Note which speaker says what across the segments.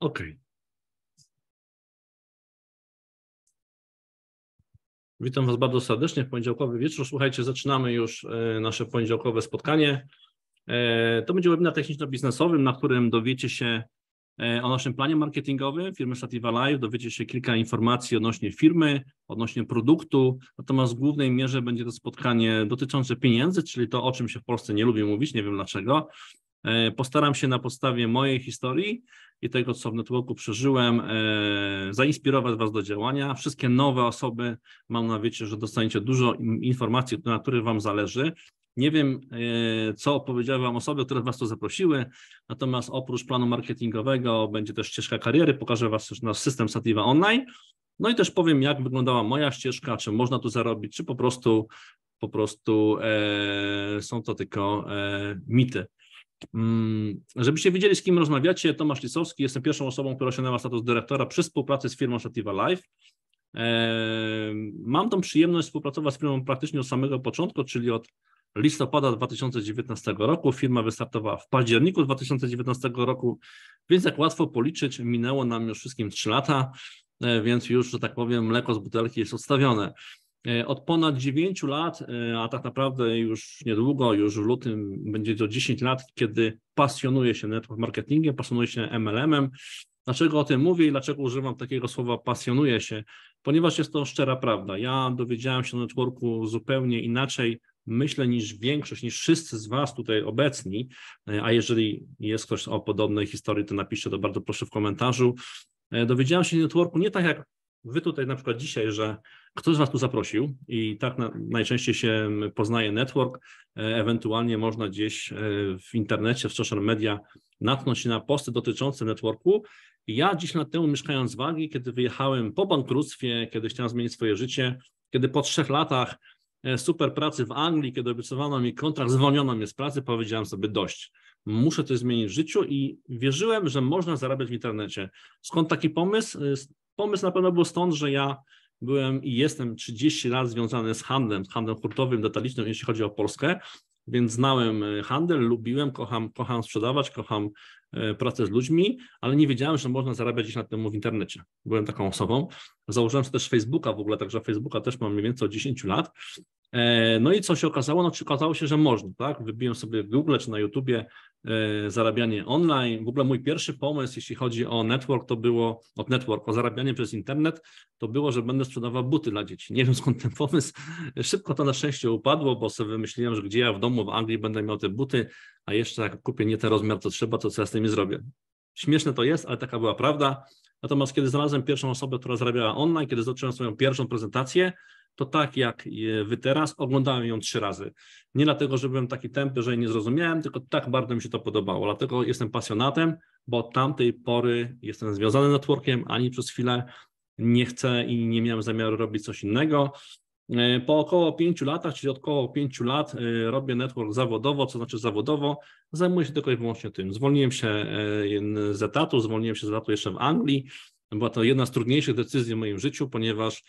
Speaker 1: Okej.
Speaker 2: Witam Was bardzo serdecznie w poniedziałkowy wieczór. Słuchajcie, zaczynamy już e, nasze poniedziałkowe spotkanie. E, to będzie webinar techniczno-biznesowym, na którym dowiecie się e, o naszym planie marketingowym firmy Sativa Live. Dowiecie się kilka informacji odnośnie firmy, odnośnie produktu, natomiast w głównej mierze będzie to spotkanie dotyczące pieniędzy, czyli to, o czym się w Polsce nie lubi mówić, nie wiem dlaczego, E, postaram się na podstawie mojej historii i tego, co w networku przeżyłem, e, zainspirować Was do działania. Wszystkie nowe osoby, mam na wiecie, że dostaniecie dużo informacji, na których Wam zależy. Nie wiem, e, co powiedziały Wam osoby, które Was tu zaprosiły, natomiast oprócz planu marketingowego będzie też ścieżka kariery, pokażę Was też nasz system Sativa Online, no i też powiem, jak wyglądała moja ścieżka, czy można tu zarobić, czy po prostu, po prostu e, są to tylko e, mity. Mm, żebyście wiedzieli, z kim rozmawiacie, Tomasz Lisowski, jestem pierwszą osobą, która osiągnęła status dyrektora przy współpracy z firmą Shativa Life. Mam tą przyjemność współpracować z firmą praktycznie od samego początku, czyli od listopada 2019 roku. Firma wystartowała w październiku 2019 roku, więc jak łatwo policzyć, minęło nam już wszystkim 3 lata, e, więc już, że tak powiem, mleko z butelki jest odstawione. E, od ponad 9 lat, e, a tak naprawdę już niedługo, już w lutym będzie to 10 lat, kiedy pasjonuję się network marketingiem, pasjonuję się MLM-em. Dlaczego o tym mówię i dlaczego używam takiego słowa pasjonuję się? Ponieważ jest to szczera prawda. Ja dowiedziałem się o networku zupełnie inaczej, myślę, niż większość, niż wszyscy z Was tutaj obecni. E, a jeżeli jest ktoś o podobnej historii, to napiszcie to bardzo proszę w komentarzu. Dowiedziałem się networku nie tak jak Wy tutaj na przykład dzisiaj, że kto z Was tu zaprosił i tak na, najczęściej się mm, poznaje network, e, ewentualnie można gdzieś e, w internecie, w social media natknąć się na posty dotyczące networku. Ja 10 lat temu mieszkając w Anglii, kiedy wyjechałem po bankructwie, kiedy chciałem zmienić swoje życie, kiedy po trzech latach e, super pracy w Anglii, kiedy obiecowano mi kontrakt, zwolniono mnie z pracy, powiedziałem sobie dość. Muszę coś zmienić w życiu i wierzyłem, że można zarabiać w internecie. Skąd taki pomysł? Pomysł na pewno był stąd, że ja byłem i jestem 30 lat związany z handlem, z handlem hurtowym, detalicznym, jeśli chodzi o Polskę, więc znałem e, handel, lubiłem, kocham, kocham sprzedawać, kocham e, pracę z ludźmi, ale nie wiedziałem, że można zarabiać gdzieś na tym w internecie. Byłem taką osobą. Założyłem sobie też Facebooka w ogóle, także Facebooka też mam mniej więcej od 10 lat. E, no i co się okazało? No, czy okazało się, że można, tak? Wybiłem sobie w Google czy na YouTubie E, zarabianie online. W ogóle mój pierwszy pomysł, jeśli chodzi o network, to było, od network, o zarabianie przez internet, to było, że będę sprzedawał buty dla dzieci. Nie wiem skąd ten pomysł. Szybko to na szczęście upadło, bo sobie wymyśliłem, że gdzie ja w domu w Anglii będę miał te buty, a jeszcze jak kupię nie ten rozmiar, co trzeba, to co ja z tymi zrobię. Śmieszne to jest, ale taka była prawda. Natomiast kiedy znalazłem pierwszą osobę, która zarabiała online, kiedy zacząłem swoją pierwszą prezentację, to tak jak e, wy teraz, oglądałem ją trzy razy. Nie dlatego, że byłem taki tępy, że jej nie zrozumiałem, tylko tak bardzo mi się to podobało. Dlatego jestem pasjonatem, bo od tamtej pory jestem związany z networkiem, ani przez chwilę nie chcę i nie miałem zamiaru robić coś innego. E, po około pięciu latach, czyli od około pięciu lat e, robię network zawodowo, co znaczy zawodowo, zajmuję się tylko i wyłącznie tym. Zwolniłem się z etatu, zwolniłem się z etatu jeszcze w Anglii. Była to jedna z trudniejszych decyzji w moim życiu, ponieważ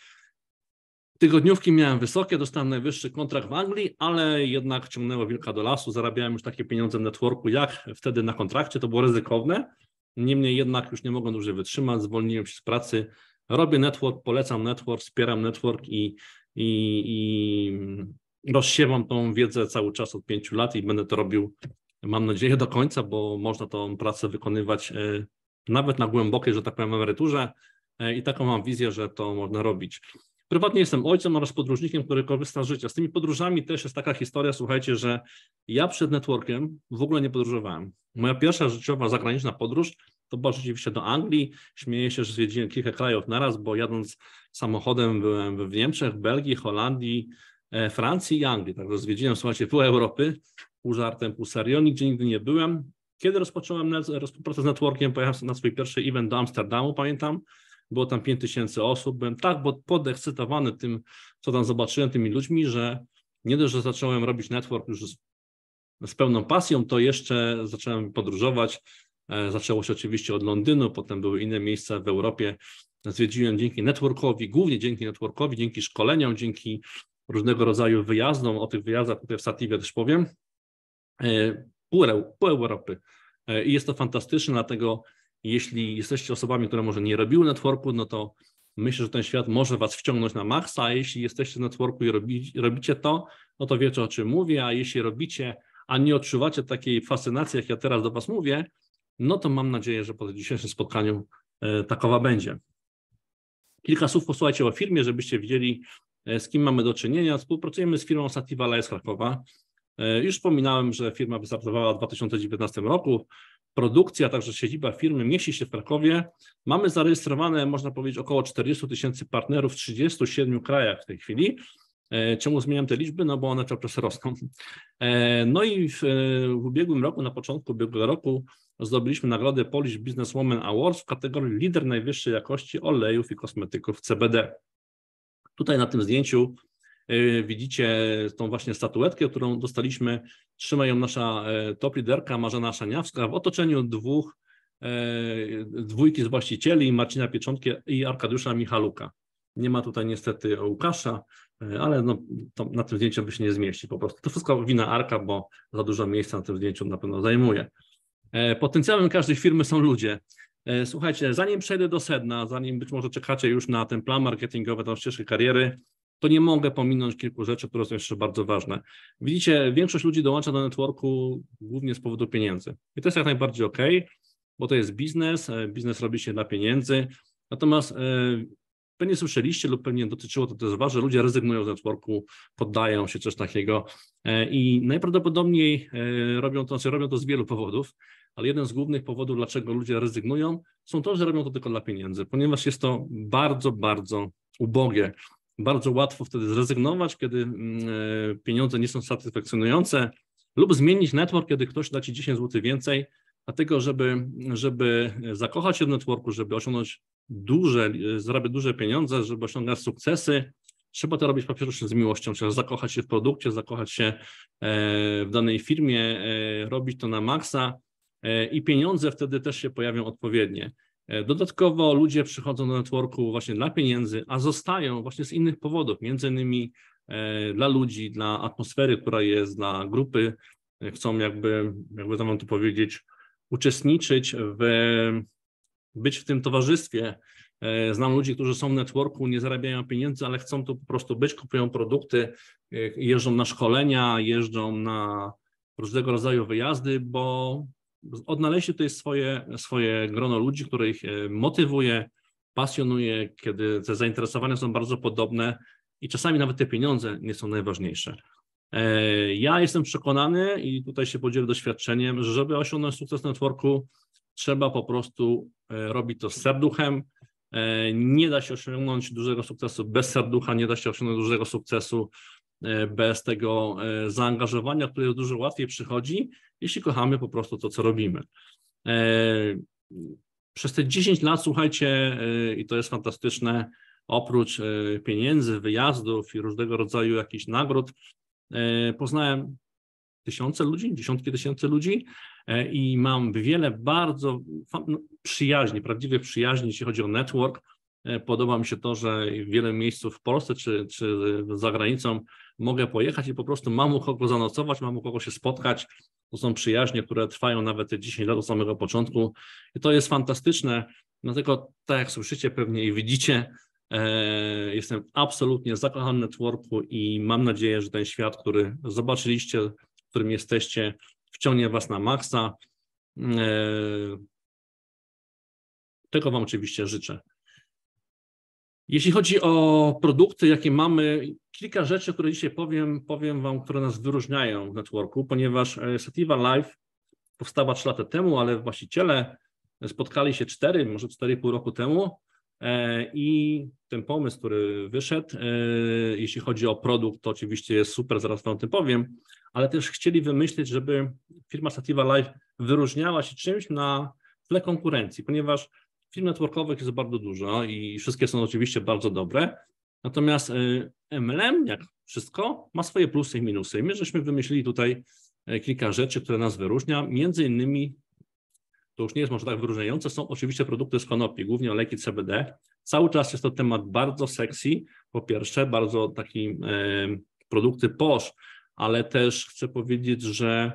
Speaker 2: Tygodniówki miałem wysokie, dostałem najwyższy kontrakt w Anglii, ale jednak ciągnęło wilka do lasu. Zarabiałem już takie pieniądze w networku, jak wtedy na kontrakcie, to było ryzykowne. Niemniej jednak już nie mogłem dłużej wytrzymać, zwolniłem się z pracy. Robię network, polecam network, wspieram network i, i, i rozsiewam tą wiedzę cały czas od pięciu lat i będę to robił, mam nadzieję, do końca, bo można tą pracę wykonywać e, nawet na głębokiej, że tak powiem, emeryturze e, i taką mam wizję, że to można robić. Prywatnie jestem ojcem oraz podróżnikiem, który korzysta z życia. Z tymi podróżami też jest taka historia, słuchajcie, że ja przed networkiem w ogóle nie podróżowałem. Moja pierwsza życiowa zagraniczna podróż to była rzeczywiście do Anglii. Śmieję się, że zwiedziłem kilka krajów naraz, bo jadąc samochodem byłem w Niemczech, Belgii, Holandii, e, Francji i Anglii. Także zwiedziłem, słuchajcie, pół Europy, pół żartem, pół serio, nigdzie nigdy nie byłem. Kiedy rozpocząłem współpracę z networkiem, pojechałem na swój pierwszy event do Amsterdamu, pamiętam, było tam 5 tysięcy osób. Byłem tak podekscytowany tym, co tam zobaczyłem, tymi ludźmi, że nie dość, że zacząłem robić network już z, z pełną pasją, to jeszcze zacząłem podróżować. E, zaczęło się oczywiście od Londynu, potem były inne miejsca w Europie. Zwiedziłem dzięki networkowi, głównie dzięki networkowi, dzięki szkoleniom, dzięki różnego rodzaju wyjazdom. O tych wyjazdach tutaj w Satiwie też powiem. E, pół, pół Europy. E, I jest to fantastyczne, dlatego jeśli jesteście osobami, które może nie robiły networku, no to myślę, że ten świat może Was wciągnąć na maksa, a jeśli jesteście na networku i robi, robicie to, no to wiecie o czym mówię, a jeśli robicie, a nie odczuwacie takiej fascynacji, jak ja teraz do Was mówię, no to mam nadzieję, że po dzisiejszym spotkaniu e, takowa będzie. Kilka słów posłuchajcie o firmie, żebyście wiedzieli, e, z kim mamy do czynienia. Współpracujemy z firmą Sativa Life Krakowa. E, już wspominałem, że firma wystartowała w 2019 roku produkcja, także siedziba firmy mieści się w Krakowie. Mamy zarejestrowane, można powiedzieć, około 40 tysięcy partnerów w 37 krajach w tej chwili. E, czemu zmieniam te liczby? No bo one cały czas rosną. E, no i w, w ubiegłym roku, na początku ubiegłego roku zdobyliśmy nagrodę Polish Businesswoman Awards w kategorii lider najwyższej jakości olejów i kosmetyków CBD. Tutaj na tym zdjęciu Y, widzicie tą właśnie statuetkę, którą dostaliśmy. Trzyma ją nasza e, top liderka Marzena Szaniawska w otoczeniu dwóch, e, dwójki z właścicieli Marcina Pieczątkie i Arkadiusza Michaluka. Nie ma tutaj niestety Łukasza, e, ale no, na tym zdjęciu by się nie zmieści po prostu. To wszystko wina Arka, bo za dużo miejsca na tym zdjęciu na pewno zajmuje. Potencjałem każdej firmy są ludzie. Słuchajcie, zanim przejdę do sedna, zanim być może czekacie już na ten plan marketingowy, tą ścieżkę kariery, to nie mogę pominąć kilku rzeczy, które są jeszcze bardzo ważne. Widzicie, większość ludzi dołącza do networku głównie z powodu pieniędzy. I to jest jak najbardziej ok, bo to jest biznes, e, biznes robi się dla pieniędzy. Natomiast pewnie słyszeliście lub pewnie dotyczyło to też Was, że ludzie rezygnują z networku, poddają się, coś takiego e, i najprawdopodobniej e, robią to, znaczy robią to z wielu powodów, ale jeden z głównych powodów, dlaczego ludzie rezygnują, są to, że robią to tylko dla pieniędzy, ponieważ jest to bardzo, bardzo ubogie bardzo łatwo wtedy zrezygnować, kiedy mm, e, pieniądze nie są satysfakcjonujące, lub zmienić network, kiedy ktoś da ci 10 zł więcej, dlatego żeby, żeby zakochać się w networku, żeby osiągnąć duże, e, zarabiać duże pieniądze, żeby osiągać sukcesy, trzeba to robić po pierwsze z miłością, trzeba zakochać się w produkcie, zakochać się e, w danej firmie, robić to na maksa i pieniądze wtedy też się pojawią odpowiednie. E, dodatkowo ludzie przychodzą do networku właśnie dla pieniędzy, a zostają właśnie z innych powodów, między innymi e, dla ludzi, dla atmosfery, która jest, dla grupy, e, chcą jakby, jakby to mam tu powiedzieć, uczestniczyć w, być w tym towarzystwie. Znam ludzi, którzy są w networku, nie zarabiają pieniędzy, ale chcą tu po prostu być, kupują produkty, jeżdżą na szkolenia, jeżdżą na różnego rodzaju wyjazdy, bo odnaleźli tutaj swoje, swoje grono ludzi, które ich e, motywuje, pasjonuje, kiedy te zainteresowania są bardzo podobne i czasami nawet te pieniądze nie są najważniejsze. E, ja jestem przekonany i tutaj się podzielę doświadczeniem, że żeby osiągnąć sukces networku, trzeba po prostu e, robić to z serduchem. Nie da się osiągnąć dużego sukcesu bez serducha, nie da się osiągnąć dużego sukcesu bez tego zaangażowania, które dużo łatwiej przychodzi, jeśli kochamy po prostu to, co robimy. E, przez te 10 lat, słuchajcie, e, i to jest fantastyczne, oprócz e, pieniędzy, wyjazdów i różnego rodzaju jakichś nagród, poznałem tysiące ludzi, dziesiątki tysięcy ludzi i mam wiele bardzo no, przyjaźni, prawdziwie przyjaźni, jeśli chodzi o network. Podoba mi się to, że w wiele miejscu w Polsce czy, czy za granicą mogę pojechać i po prostu mam u kogo zanocować, mam u kogo się spotkać. To są przyjaźnie, które trwają nawet 10 lat od samego początku i to jest fantastyczne. Dlatego, no tak jak słyszycie pewnie i widzicie, e, Jestem absolutnie zakochany w networku i mam nadzieję, że ten świat, który zobaczyliście, w którym jesteście, wciągnie Was na maksa. E, tego Wam oczywiście życzę. Jeśli chodzi o produkty, jakie mamy, kilka rzeczy, które dzisiaj powiem, powiem Wam, które nas wyróżniają w networku, ponieważ e, Sativa Live powstała 3 lata temu, ale właściciele spotkali się 4, może 4,5 roku temu e, i ten pomysł, który wyszedł, e, jeśli chodzi o produkt, to oczywiście jest super, zaraz Wam o tym powiem, ale też chcieli wymyślić, żeby firma Sativa Live wyróżniała się czymś na tle konkurencji, ponieważ Firm networkowych jest bardzo dużo i wszystkie są oczywiście bardzo dobre. Natomiast MLM, y, jak wszystko, ma swoje plusy i minusy. My żeśmy wymyślili tutaj e, kilka rzeczy, które nas wyróżnia. Między innymi, to już nie jest może tak wyróżniające, są oczywiście produkty z konopi, głównie oleki CBD. Cały czas jest to temat bardzo sexy. Po pierwsze, bardzo taki e, produkty posz, ale też chcę powiedzieć, że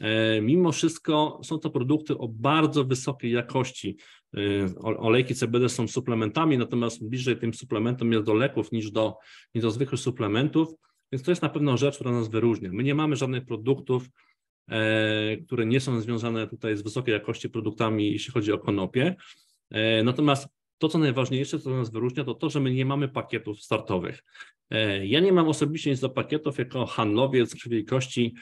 Speaker 2: e, Mimo wszystko są to produkty o bardzo wysokiej jakości. Y, Olejki CBD są suplementami, natomiast bliżej tym suplementom jest do leków niż do, niż do zwykłych suplementów, więc to jest na pewno rzecz, która nas wyróżnia. My nie mamy żadnych produktów, e, które nie są związane tutaj z wysokiej jakości produktami, jeśli chodzi o konopie. E, natomiast to, co najważniejsze, co nas wyróżnia, to to, że my nie mamy pakietów startowych. E, ja nie mam osobiście nic do pakietów jako handlowiec krzywej kości.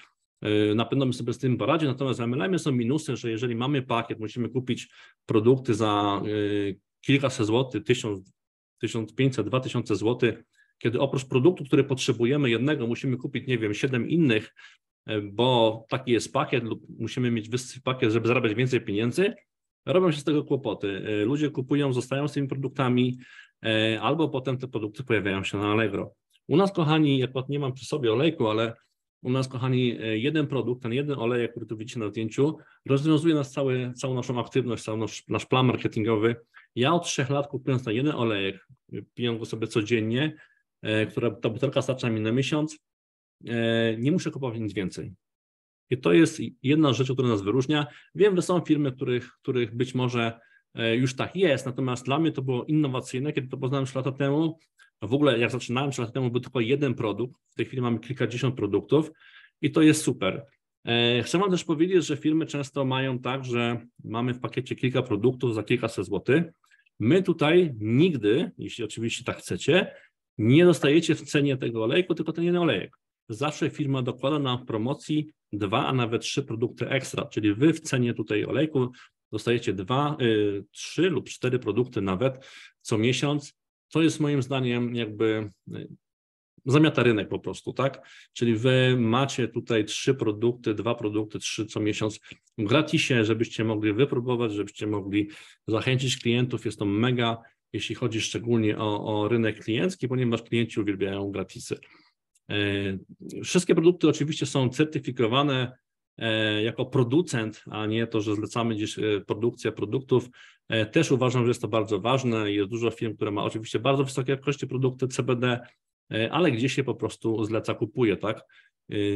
Speaker 2: E, na pewno bym sobie z tym poradził, natomiast w MLM są minusy, że jeżeli mamy pakiet, musimy kupić produkty za e, kilkaset złotych, 1000, 1500, 2000 zł, kiedy oprócz produktu, który potrzebujemy jednego, musimy kupić, nie wiem, siedem innych, e, bo taki jest pakiet lub musimy mieć wyższy pakiet, żeby zarabiać więcej pieniędzy, robią się z tego kłopoty. Ludzie kupują, zostają z tymi produktami, albo potem te produkty pojawiają się na Allegro. U nas, kochani, jak nie mam przy sobie olejku, ale u nas, kochani, e, jeden produkt, ten jeden olejek, który tu widzicie na zdjęciu, rozwiązuje nas cały, całą naszą aktywność, cały nasz, nasz plan marketingowy. Ja od trzech lat kupując na jeden olejek, e, piję go sobie codziennie, e, która ta butelka starcza mi na miesiąc, nie muszę kupować nic więcej. I to jest jedna rzecz, która nas wyróżnia. Wiem, że są firmy, których, których być może już tak jest, natomiast dla mnie to było innowacyjne, kiedy to poznałem już lata temu. W ogóle jak zaczynałem 3 lata temu był tylko jeden produkt, w tej chwili mamy kilkadziesiąt produktów i to jest super. E, chcę Wam też powiedzieć, że firmy często mają tak, że mamy w pakiecie kilka produktów za kilkaset złotych. My tutaj nigdy, jeśli oczywiście tak chcecie, nie dostajecie w cenie tego olejku, tylko ten jeden olejek. Zawsze firma dokłada nam promocji dwa, a nawet trzy produkty ekstra, czyli wy w cenie tutaj olejku dostajecie dwa, y, trzy lub cztery produkty nawet co miesiąc to jest moim zdaniem jakby e, zamiata rynek po prostu, tak? Czyli wy macie tutaj trzy produkty, dwa produkty, trzy co miesiąc w gratisie, żebyście mogli wypróbować, żebyście mogli zachęcić klientów. Jest to mega, jeśli chodzi szczególnie o, o rynek kliencki, ponieważ klienci uwielbiają gratisy. E, wszystkie produkty oczywiście są certyfikowane E, jako producent, a nie to, że zlecamy gdzieś e, produkcję produktów. E, też uważam, że jest to bardzo ważne. Jest dużo firm, które ma oczywiście bardzo wysokiej jakości produkty CBD, ale gdzieś się po prostu zleca, kupuje, tak?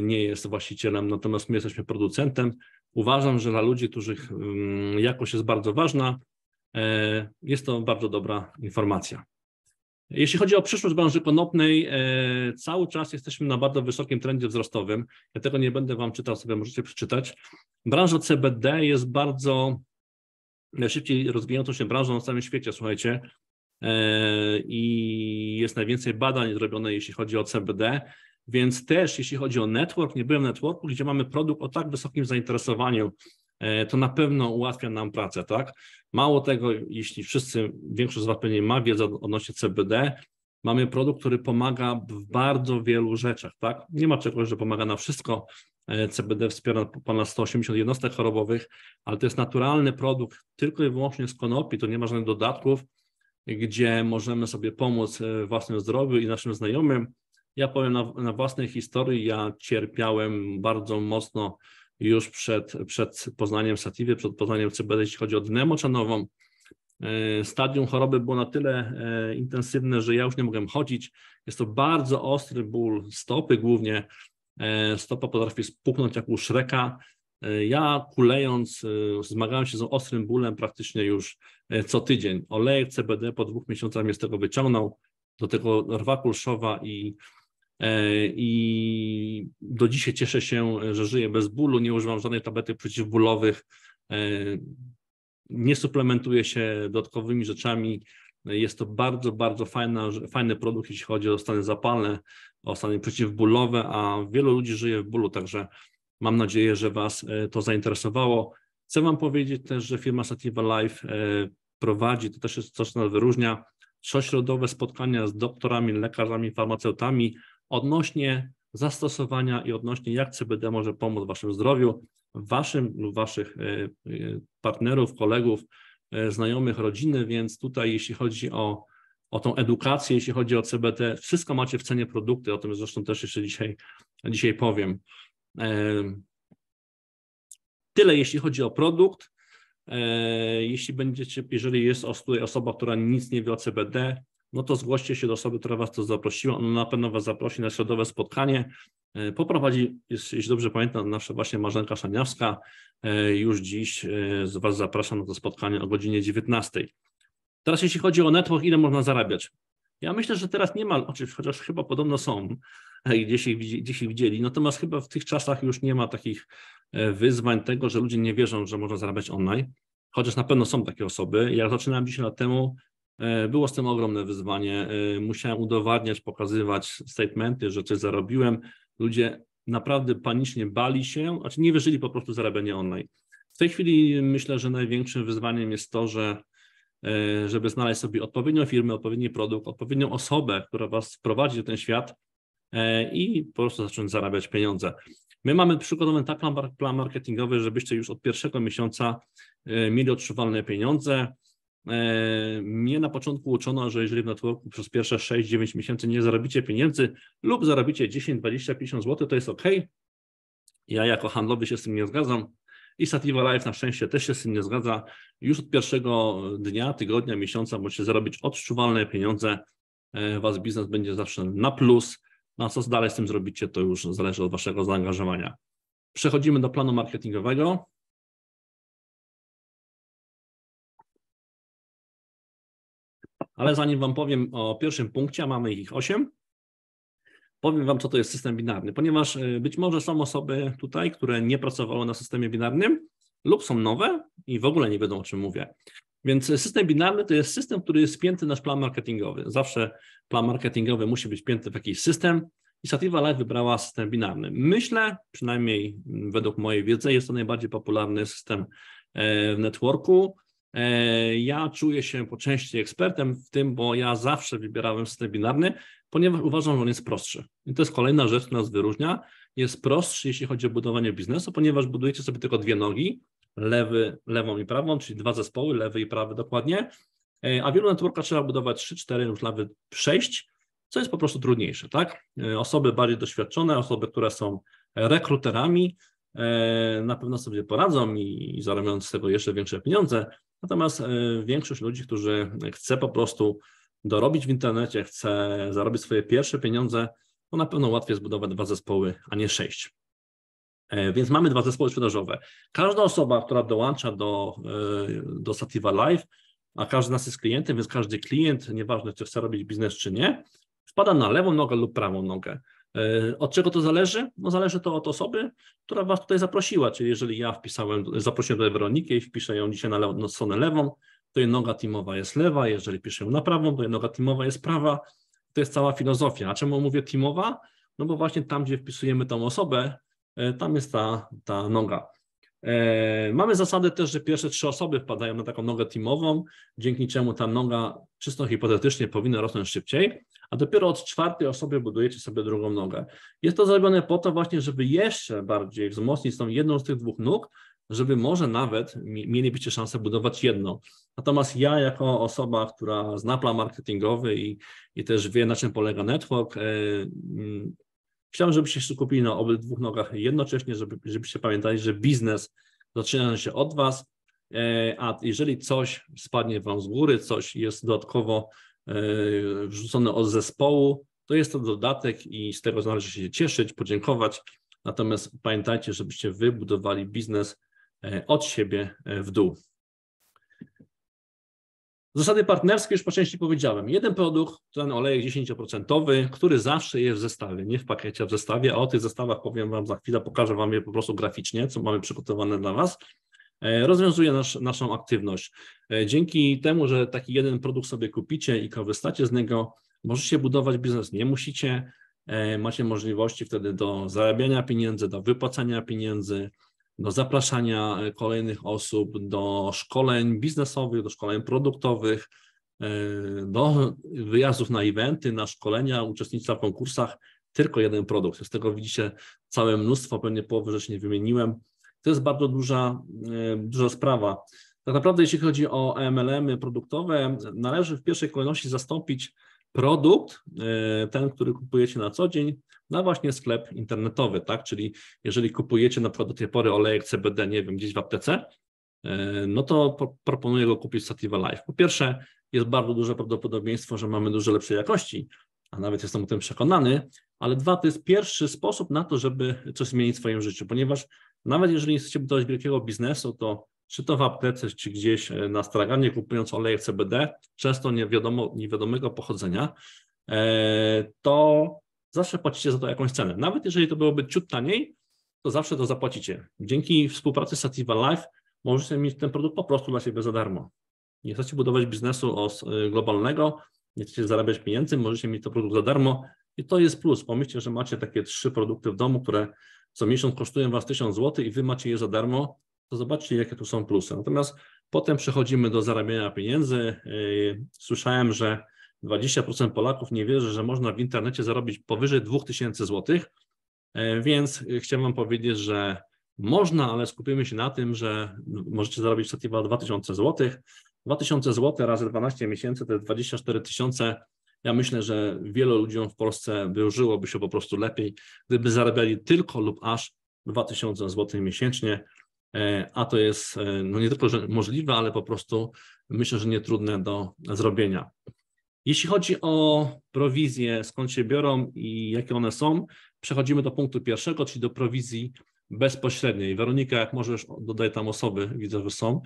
Speaker 2: Nie jest właścicielem, natomiast my jesteśmy producentem. Uważam, że dla ludzi, których mm, jakość jest bardzo ważna, jest to bardzo dobra informacja. Jeśli chodzi o przyszłość branży konopnej, e, cały czas jesteśmy na bardzo wysokim trendzie wzrostowym. Ja tego nie będę Wam czytał, sobie możecie przeczytać. Branża CBD jest bardzo najszybciej e, rozwijającą się branżą na całym świecie, słuchajcie. E, I jest najwięcej badań zrobione, jeśli chodzi o CBD. Więc też, jeśli chodzi o network, nie byłem networku, gdzie mamy produkt o tak wysokim zainteresowaniu E, to na pewno ułatwia nam pracę, tak? Mało tego, jeśli wszyscy, większość z Was pewnie ma wiedzę odnośnie CBD, mamy produkt, który pomaga w bardzo wielu rzeczach, tak? Nie ma czegoś, że pomaga na wszystko. E, CBD wspiera ponad 180 jednostek chorobowych, ale to jest naturalny produkt tylko i wyłącznie z konopi, to nie ma żadnych dodatków, gdzie możemy sobie pomóc e, własnym zdrowiu i naszym znajomym. Ja powiem na, na własnej historii, ja cierpiałem bardzo mocno już przed, przed poznaniem satywy, przed poznaniem CBD, jeśli chodzi o dnemoczanową. E, stadium choroby było na tyle e, intensywne, że ja już nie mogłem chodzić. Jest to bardzo ostry ból stopy głównie. E, stopa potrafi spuknąć jak u szreka. Ja kulejąc, zmagałem się z ostrym bólem praktycznie już co tydzień. Olejek CBD po dwóch miesiącach mnie z tego wyciągnął. Do tego rwa kulszowa i E, i do dzisiaj cieszę się, że żyję bez bólu, nie używam żadnych tabletek przeciwbólowych, e, nie suplementuję się dodatkowymi rzeczami. Jest to bardzo, bardzo fajna, fajny produkt, jeśli chodzi o stany zapalne, o stany przeciwbólowe, a wielu ludzi żyje w bólu, także mam nadzieję, że Was e, to zainteresowało. Chcę Wam powiedzieć też, że firma Sativa Life prowadzi, to też jest coś, co nas wyróżnia, trzośrodowe spotkania z doktorami, lekarzami, farmaceutami, odnośnie zastosowania i odnośnie jak CBD może pomóc Waszym zdrowiu, Waszym lub Waszych e, e, partnerów, kolegów, e, znajomych, rodziny, więc tutaj jeśli chodzi o, o tą edukację, jeśli chodzi o CBD, wszystko macie w cenie produkty, o tym zresztą też jeszcze dzisiaj, dzisiaj powiem. Tyle jeśli chodzi o produkt. Jeśli będziecie, jeżeli jest osoba, która nic nie wie o CBD, no to zgłoście się do osoby, która Was to zaprosiła. Ona na pewno Was zaprosi na środowe spotkanie. E, poprowadzi, jeśli dobrze pamiętam, nasza właśnie Marzenka Szaniawska. E, już dziś e, Was zapraszam na to spotkanie o godzinie 19. Teraz jeśli chodzi o network, ile można zarabiać? Ja myślę, że teraz niemal. Znaczy, chociaż chyba podobno są, gdzieś ich, gdzieś ich widzieli, natomiast chyba w tych czasach już nie ma takich wyzwań tego, że ludzie nie wierzą, że można zarabiać online, chociaż na pewno są takie osoby. Ja zaczynałem 10 lat temu, E, było z tym ogromne wyzwanie. E, musiałem udowadniać, pokazywać statementy, że coś zarobiłem. Ludzie naprawdę panicznie bali się, znaczy nie wierzyli po prostu zarabianie online. W tej chwili myślę, że największym wyzwaniem jest to, że e, żeby znaleźć sobie odpowiednią firmę, odpowiedni produkt, odpowiednią osobę, która was wprowadzi do ten świat i po prostu zacząć zarabiać pieniądze. My mamy przygotowy tak plan marketingowy, żebyście już od pierwszego miesiąca mieli odczuwalne pieniądze. E, mnie na początku uczono, że jeżeli w networku przez pierwsze 6-9 miesięcy nie zarobicie pieniędzy lub zarobicie 10, 20, 50 zł, to jest ok. Ja jako handlowy się z tym nie zgadzam i Sativa Life na szczęście też się z tym nie zgadza. Już od pierwszego dnia, tygodnia, miesiąca możecie zarobić odczuwalne pieniądze. E, Wasz biznes będzie zawsze na plus. No a co dalej z tym zrobicie, to już zależy od Waszego zaangażowania. Przechodzimy do planu marketingowego. Ale zanim Wam powiem o pierwszym punkcie, a mamy ich osiem, powiem Wam, co to jest system binarny, ponieważ e, być może są osoby tutaj, które nie pracowały na systemie binarnym lub są nowe i w ogóle nie wiedzą, o czym mówię. Więc system binarny to jest system, który jest spięty nasz plan marketingowy. Zawsze plan marketingowy musi być pięty w jakiś system i Sativa Life wybrała system binarny. Myślę, przynajmniej mm, według mojej wiedzy, jest to najbardziej popularny system e, w networku. E, ja czuję się po części ekspertem w tym, bo ja zawsze wybierałem system binarny, ponieważ uważam, że on jest prostszy. I to jest kolejna rzecz, która nas wyróżnia. Jest prostszy, jeśli chodzi o budowanie biznesu, ponieważ budujecie sobie tylko dwie nogi, lewy, lewą i prawą, czyli dwa zespoły, lewy i prawy dokładnie. E, a wielu networkach trzeba budować 3, 4, już nawet 6, co jest po prostu trudniejsze, tak? E, osoby bardziej doświadczone, osoby, które są rekruterami, na pewno sobie poradzą i zarabiając z tego jeszcze większe pieniądze, Natomiast e, większość ludzi, którzy chce po prostu dorobić w internecie, chce zarobić swoje pierwsze pieniądze, to na pewno łatwiej zbudować dwa zespoły, a nie sześć. E, więc mamy dwa zespoły sprzedażowe. Każda osoba, która dołącza do, e, do Sativa Live, a każdy z nas jest klientem, więc każdy klient, nieważne czy chce robić biznes czy nie, wpada na lewą nogę lub prawą nogę. E, od czego to zależy? No zależy to od osoby, która Was tutaj zaprosiła, czyli jeżeli ja wpisałem, zaprosiłem tutaj Weronikę i wpiszę ją dzisiaj na, lewo, na stronę lewą, to jej noga teamowa jest lewa, jeżeli piszę ją na prawą, to jej noga teamowa jest prawa. To jest cała filozofia. A czemu mówię teamowa? No bo właśnie tam, gdzie wpisujemy tą osobę, e, tam jest ta, ta noga. E, mamy zasadę też, że pierwsze trzy osoby wpadają na taką nogę teamową, dzięki czemu ta noga czysto hipotetycznie powinna rosnąć szybciej, a dopiero od czwartej osoby budujecie sobie drugą nogę. Jest to zrobione po to właśnie, żeby jeszcze bardziej wzmocnić tą jedną z tych dwóch nóg, żeby może nawet mielibyście szansę budować jedno. Natomiast ja, jako osoba, która zna plan marketingowy i, i też wie, na czym polega network, e, Chciałbym, żebyście się skupili na obydwu nogach jednocześnie, żeby, żebyście pamiętali, że biznes zaczyna się od Was, e, a jeżeli coś spadnie Wam z góry, coś jest dodatkowo e, wrzucone od zespołu, to jest to dodatek i z tego należy się cieszyć, podziękować. Natomiast pamiętajcie, żebyście wybudowali biznes e, od siebie w dół. Zasady partnerskie już po części powiedziałem. Jeden produkt, ten olejek 10%, który zawsze jest w zestawie, nie w pakiecie, a w zestawie, a o tych zestawach powiem Wam za chwilę, pokażę Wam je po prostu graficznie, co mamy przygotowane dla Was. E, rozwiązuje nasz, naszą aktywność. E, dzięki temu, że taki jeden produkt sobie kupicie i korzystacie z niego, możecie budować biznes. Nie musicie, e, macie możliwości wtedy do zarabiania pieniędzy, do wypłacania pieniędzy, do zapraszania e, kolejnych osób do szkoleń biznesowych, do szkoleń produktowych, e, do wyjazdów na eventy, na szkolenia, uczestnictwa w konkursach. Tylko jeden produkt. Z tego widzicie całe mnóstwo, pewnie połowy rzeczy nie wymieniłem. To jest bardzo duża, e, duża sprawa. Tak naprawdę, jeśli chodzi o MLM-y produktowe, należy w pierwszej kolejności zastąpić produkt, e, ten, który kupujecie na co dzień, na właśnie sklep internetowy, tak? Czyli jeżeli kupujecie na przykład do tej pory olejek CBD, nie wiem, gdzieś w aptece, e, no to proponuję go kupić w Sativa Life. Po pierwsze, jest bardzo duże prawdopodobieństwo, że mamy dużo lepszej jakości, a nawet jestem o tym przekonany, ale dwa, to jest pierwszy sposób na to, żeby coś zmienić w swoim życiu, ponieważ nawet jeżeli chcecie budować wielkiego biznesu, to czy to w aptece, czy gdzieś e, na straganie, kupując olej CBD, często niewiadomo, niewiadomego pochodzenia, e, to zawsze płacicie za to jakąś cenę. Nawet jeżeli to byłoby ciut taniej, to zawsze to zapłacicie. Dzięki współpracy Sativa Life możecie mieć ten produkt po prostu dla siebie za darmo. Nie chcecie budować biznesu e, globalnego, nie chcecie zarabiać pieniędzy, możecie mieć ten produkt za darmo i to jest plus. Pomyślcie, że macie takie trzy produkty w domu, które co miesiąc kosztują Was 1000 zł i Wy macie je za darmo to zobaczcie, jakie tu są plusy. Natomiast potem przechodzimy do zarabiania pieniędzy. Yy, słyszałem, że 20% Polaków nie wierzy, że można w internecie zarobić powyżej 2000 zł, yy, więc chciałbym powiedzieć, że można, ale skupimy się na tym, że możecie zarobić statywa 2000 zł. 2000 zł razy 12 miesięcy to jest 24 tysiące. Ja myślę, że wielu ludziom w Polsce żyłoby się po prostu lepiej, gdyby zarabiali tylko lub aż 2000 zł miesięcznie. E, a to jest e, no nie tylko że możliwe, ale po prostu myślę, że nie trudne do zrobienia. Jeśli chodzi o prowizje, skąd się biorą i jakie one są, przechodzimy do punktu pierwszego, czyli do prowizji bezpośredniej. Weronika, jak możesz, dodaj tam osoby, widzę, że są.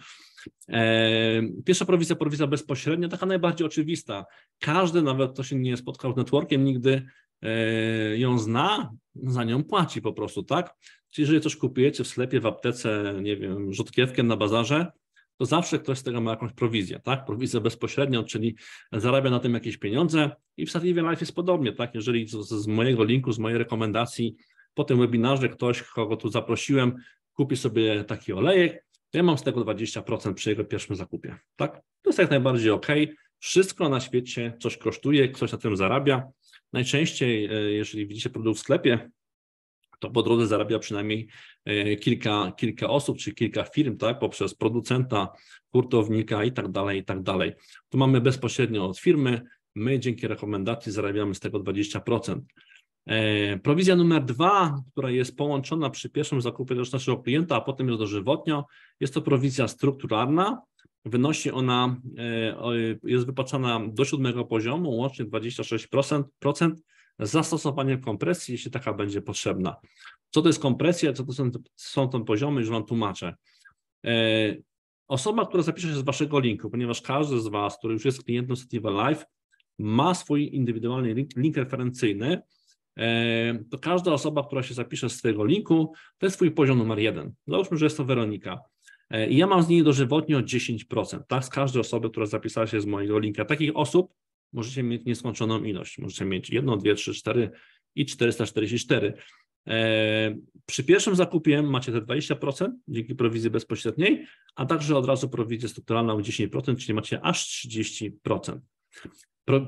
Speaker 2: E, pierwsza prowizja, prowizja bezpośrednia, taka najbardziej oczywista. Każdy, nawet kto się nie spotkał z networkiem, nigdy ją zna, za nią płaci po prostu, tak? Czyli jeżeli coś kupujecie w sklepie, w aptece, nie wiem, rzutkiewkiem na bazarze, to zawsze ktoś z tego ma jakąś prowizję, tak? Prowizję bezpośrednią, czyli zarabia na tym jakieś pieniądze i w Sativa Life jest podobnie, tak? Jeżeli z, z mojego linku, z mojej rekomendacji po tym webinarze ktoś, kogo tu zaprosiłem, kupi sobie taki olejek, to ja mam z tego 20% przy jego pierwszym zakupie, tak? To jest jak najbardziej ok. Wszystko na świecie coś kosztuje, ktoś na tym zarabia. Najczęściej, e, jeżeli widzicie produkt w sklepie, to po drodze zarabia przynajmniej e, kilka, kilka osób czy kilka firm, tak, poprzez producenta, hurtownika i tak dalej, i tak dalej. Tu mamy bezpośrednio od firmy, my dzięki rekomendacji zarabiamy z tego 20%. E, prowizja numer dwa, która jest połączona przy pierwszym zakupie do naszego klienta, a potem jest dożywotnio, jest to prowizja strukturalna. Wynosi ona, e, jest wypłacana do siódmego poziomu, łącznie 26%. Procent zastosowanie kompresji, jeśli taka będzie potrzebna. Co to jest kompresja, co to są, są te poziomy, już Wam tłumaczę. E, osoba, która zapisze się z Waszego linku, ponieważ każdy z Was, który już jest klientem Sativa Live, ma swój indywidualny link, link referencyjny, e, to każda osoba, która się zapisze z tego linku, to jest swój poziom numer jeden. Załóżmy, że jest to Weronika. E, I ja mam z niej dożywotnie o 10%, tak? Z każdej osoby, która zapisała się z mojego linka. Takich osób możecie mieć nieskończoną ilość. Możecie mieć jedno, dwie, trzy, cztery i 444. E, przy pierwszym zakupie macie te 20% dzięki prowizji bezpośredniej, a także od razu prowizję strukturalną 10%, czyli macie aż 30%.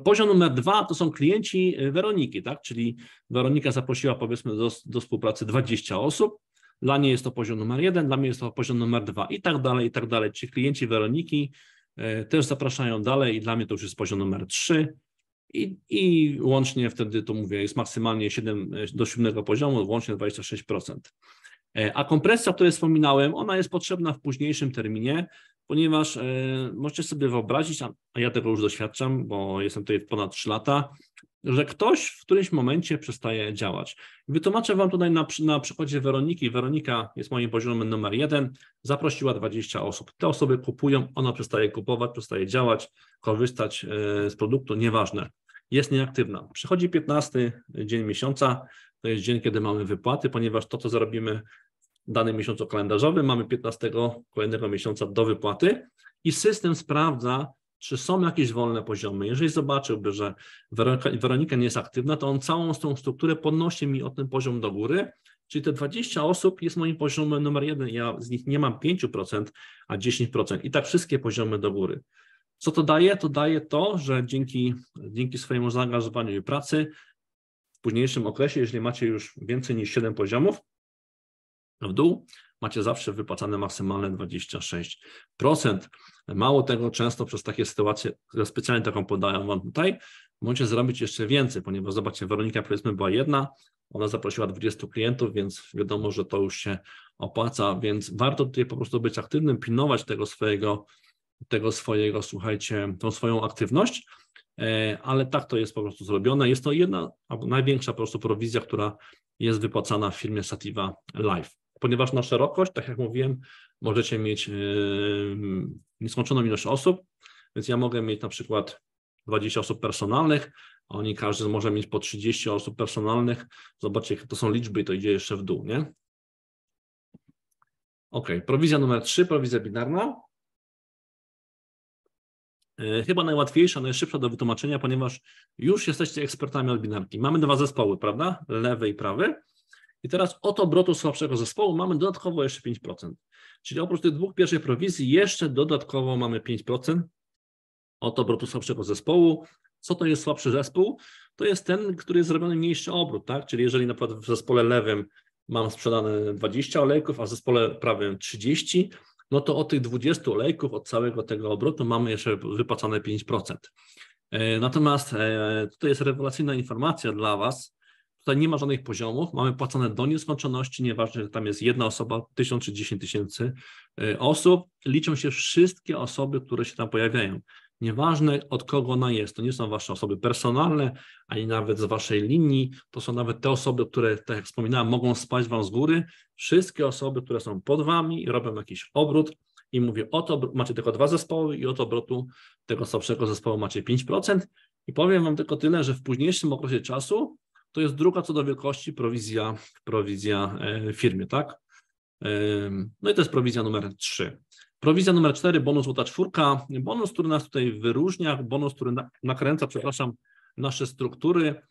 Speaker 2: Poziom numer dwa to są klienci e, Weroniki, tak? czyli Weronika zaprosiła powiedzmy do, do współpracy 20 osób, dla niej jest to poziom numer jeden, dla mnie jest to poziom numer dwa i tak dalej, i tak dalej. Czyli klienci Weroniki E, też zapraszają dalej i dla mnie to już jest poziom numer 3. I, I, łącznie wtedy, to mówię, jest maksymalnie 7 e, do 7 poziomu, łącznie 26%. E, a kompresja, o której wspominałem, ona jest potrzebna w późniejszym terminie, ponieważ możecie sobie wyobrazić, a ja tego już doświadczam, bo jestem tutaj ponad 3 lata, że ktoś w którymś momencie przestaje działać. Wytłumaczę Wam tutaj na, na przykładzie Weroniki. Weronika jest moim poziomem numer jeden, zaprosiła 20 osób. Te osoby kupują, ona przestaje kupować, przestaje działać, korzystać e, z produktu, nieważne. Jest nieaktywna. Przychodzi 15 dzień miesiąca, to jest dzień, kiedy mamy wypłaty, ponieważ to, co zarobimy w danym miesiącu kalendarzowym, mamy 15 kolejnego miesiąca do wypłaty i system sprawdza, czy są jakieś wolne poziomy. Jeżeli zobaczyłby, że Weronika, Weronika nie jest aktywna, to on całą tą strukturę podnosi mi o ten poziom do góry, czyli te 20 osób jest moim poziomem numer jeden. Ja z nich nie mam 5%, a 10%. I tak wszystkie poziomy do góry. Co to daje? To daje to, że dzięki, dzięki swojemu zaangażowaniu i pracy w późniejszym okresie, jeżeli macie już więcej niż 7 poziomów, w dół, macie zawsze wypłacane maksymalne 26%. Mało tego, często przez takie sytuacje, ja specjalnie taką podają Wam tutaj, możecie zrobić jeszcze więcej, ponieważ zobaczcie, Weronika powiedzmy była jedna, ona zaprosiła 20 klientów, więc wiadomo, że to już się opłaca, więc warto tutaj po prostu być aktywnym, pilnować tego swojego, tego swojego, słuchajcie, tą swoją aktywność, e, ale tak to jest po prostu zrobione. Jest to jedna albo największa po prostu prowizja, która jest wypłacana w firmie Sativa Live ponieważ na szerokość, tak jak mówiłem, możecie mieć e, nieskończoną ilość osób, więc ja mogę mieć na przykład 20 osób personalnych, a oni każdy może mieć po 30 osób personalnych. Zobaczcie, jakie to są liczby i to idzie jeszcze w dół, nie? Ok, prowizja numer 3, prowizja binarna. E, chyba najłatwiejsza, najszybsza do wytłumaczenia, ponieważ już jesteście ekspertami od binarki. Mamy dwa zespoły, prawda? Lewy i prawy. I teraz od obrotu słabszego zespołu mamy dodatkowo jeszcze 5%. Czyli oprócz tych dwóch pierwszych prowizji jeszcze dodatkowo mamy 5% od obrotu słabszego zespołu. Co to jest słabszy zespół? To jest ten, który jest zrobiony mniejszy obrót, tak? Czyli jeżeli na przykład w zespole lewym mam sprzedane 20 olejków, a w zespole prawym 30, no to od tych 20 olejków, od całego tego obrotu mamy jeszcze wypłacane 5%. E, natomiast e, tutaj jest rewelacyjna informacja dla Was, Tutaj nie ma żadnych poziomów, mamy płacone do nieskończoności, nieważne, że tam jest jedna osoba, tysiąc czy dziesięć tysięcy e, osób, liczą się wszystkie osoby, które się tam pojawiają. Nieważne od kogo ona jest, to nie są wasze osoby personalne, ani nawet z waszej linii, to są nawet te osoby, które, tak jak wspominałem, mogą spać wam z góry. Wszystkie osoby, które są pod wami i robią jakiś obrót i mówię, oto macie tylko dwa zespoły i od obrotu tego słabszego zespołu macie 5%. I powiem wam tylko tyle, że w późniejszym okresie czasu to jest druga co do wielkości prowizja, prowizja e, firmie, tak? E, no i to jest prowizja numer 3. Prowizja numer 4, bonus złota czwórka, bonus, który nas tutaj wyróżnia, bonus, który nakręca, przepraszam, nasze struktury,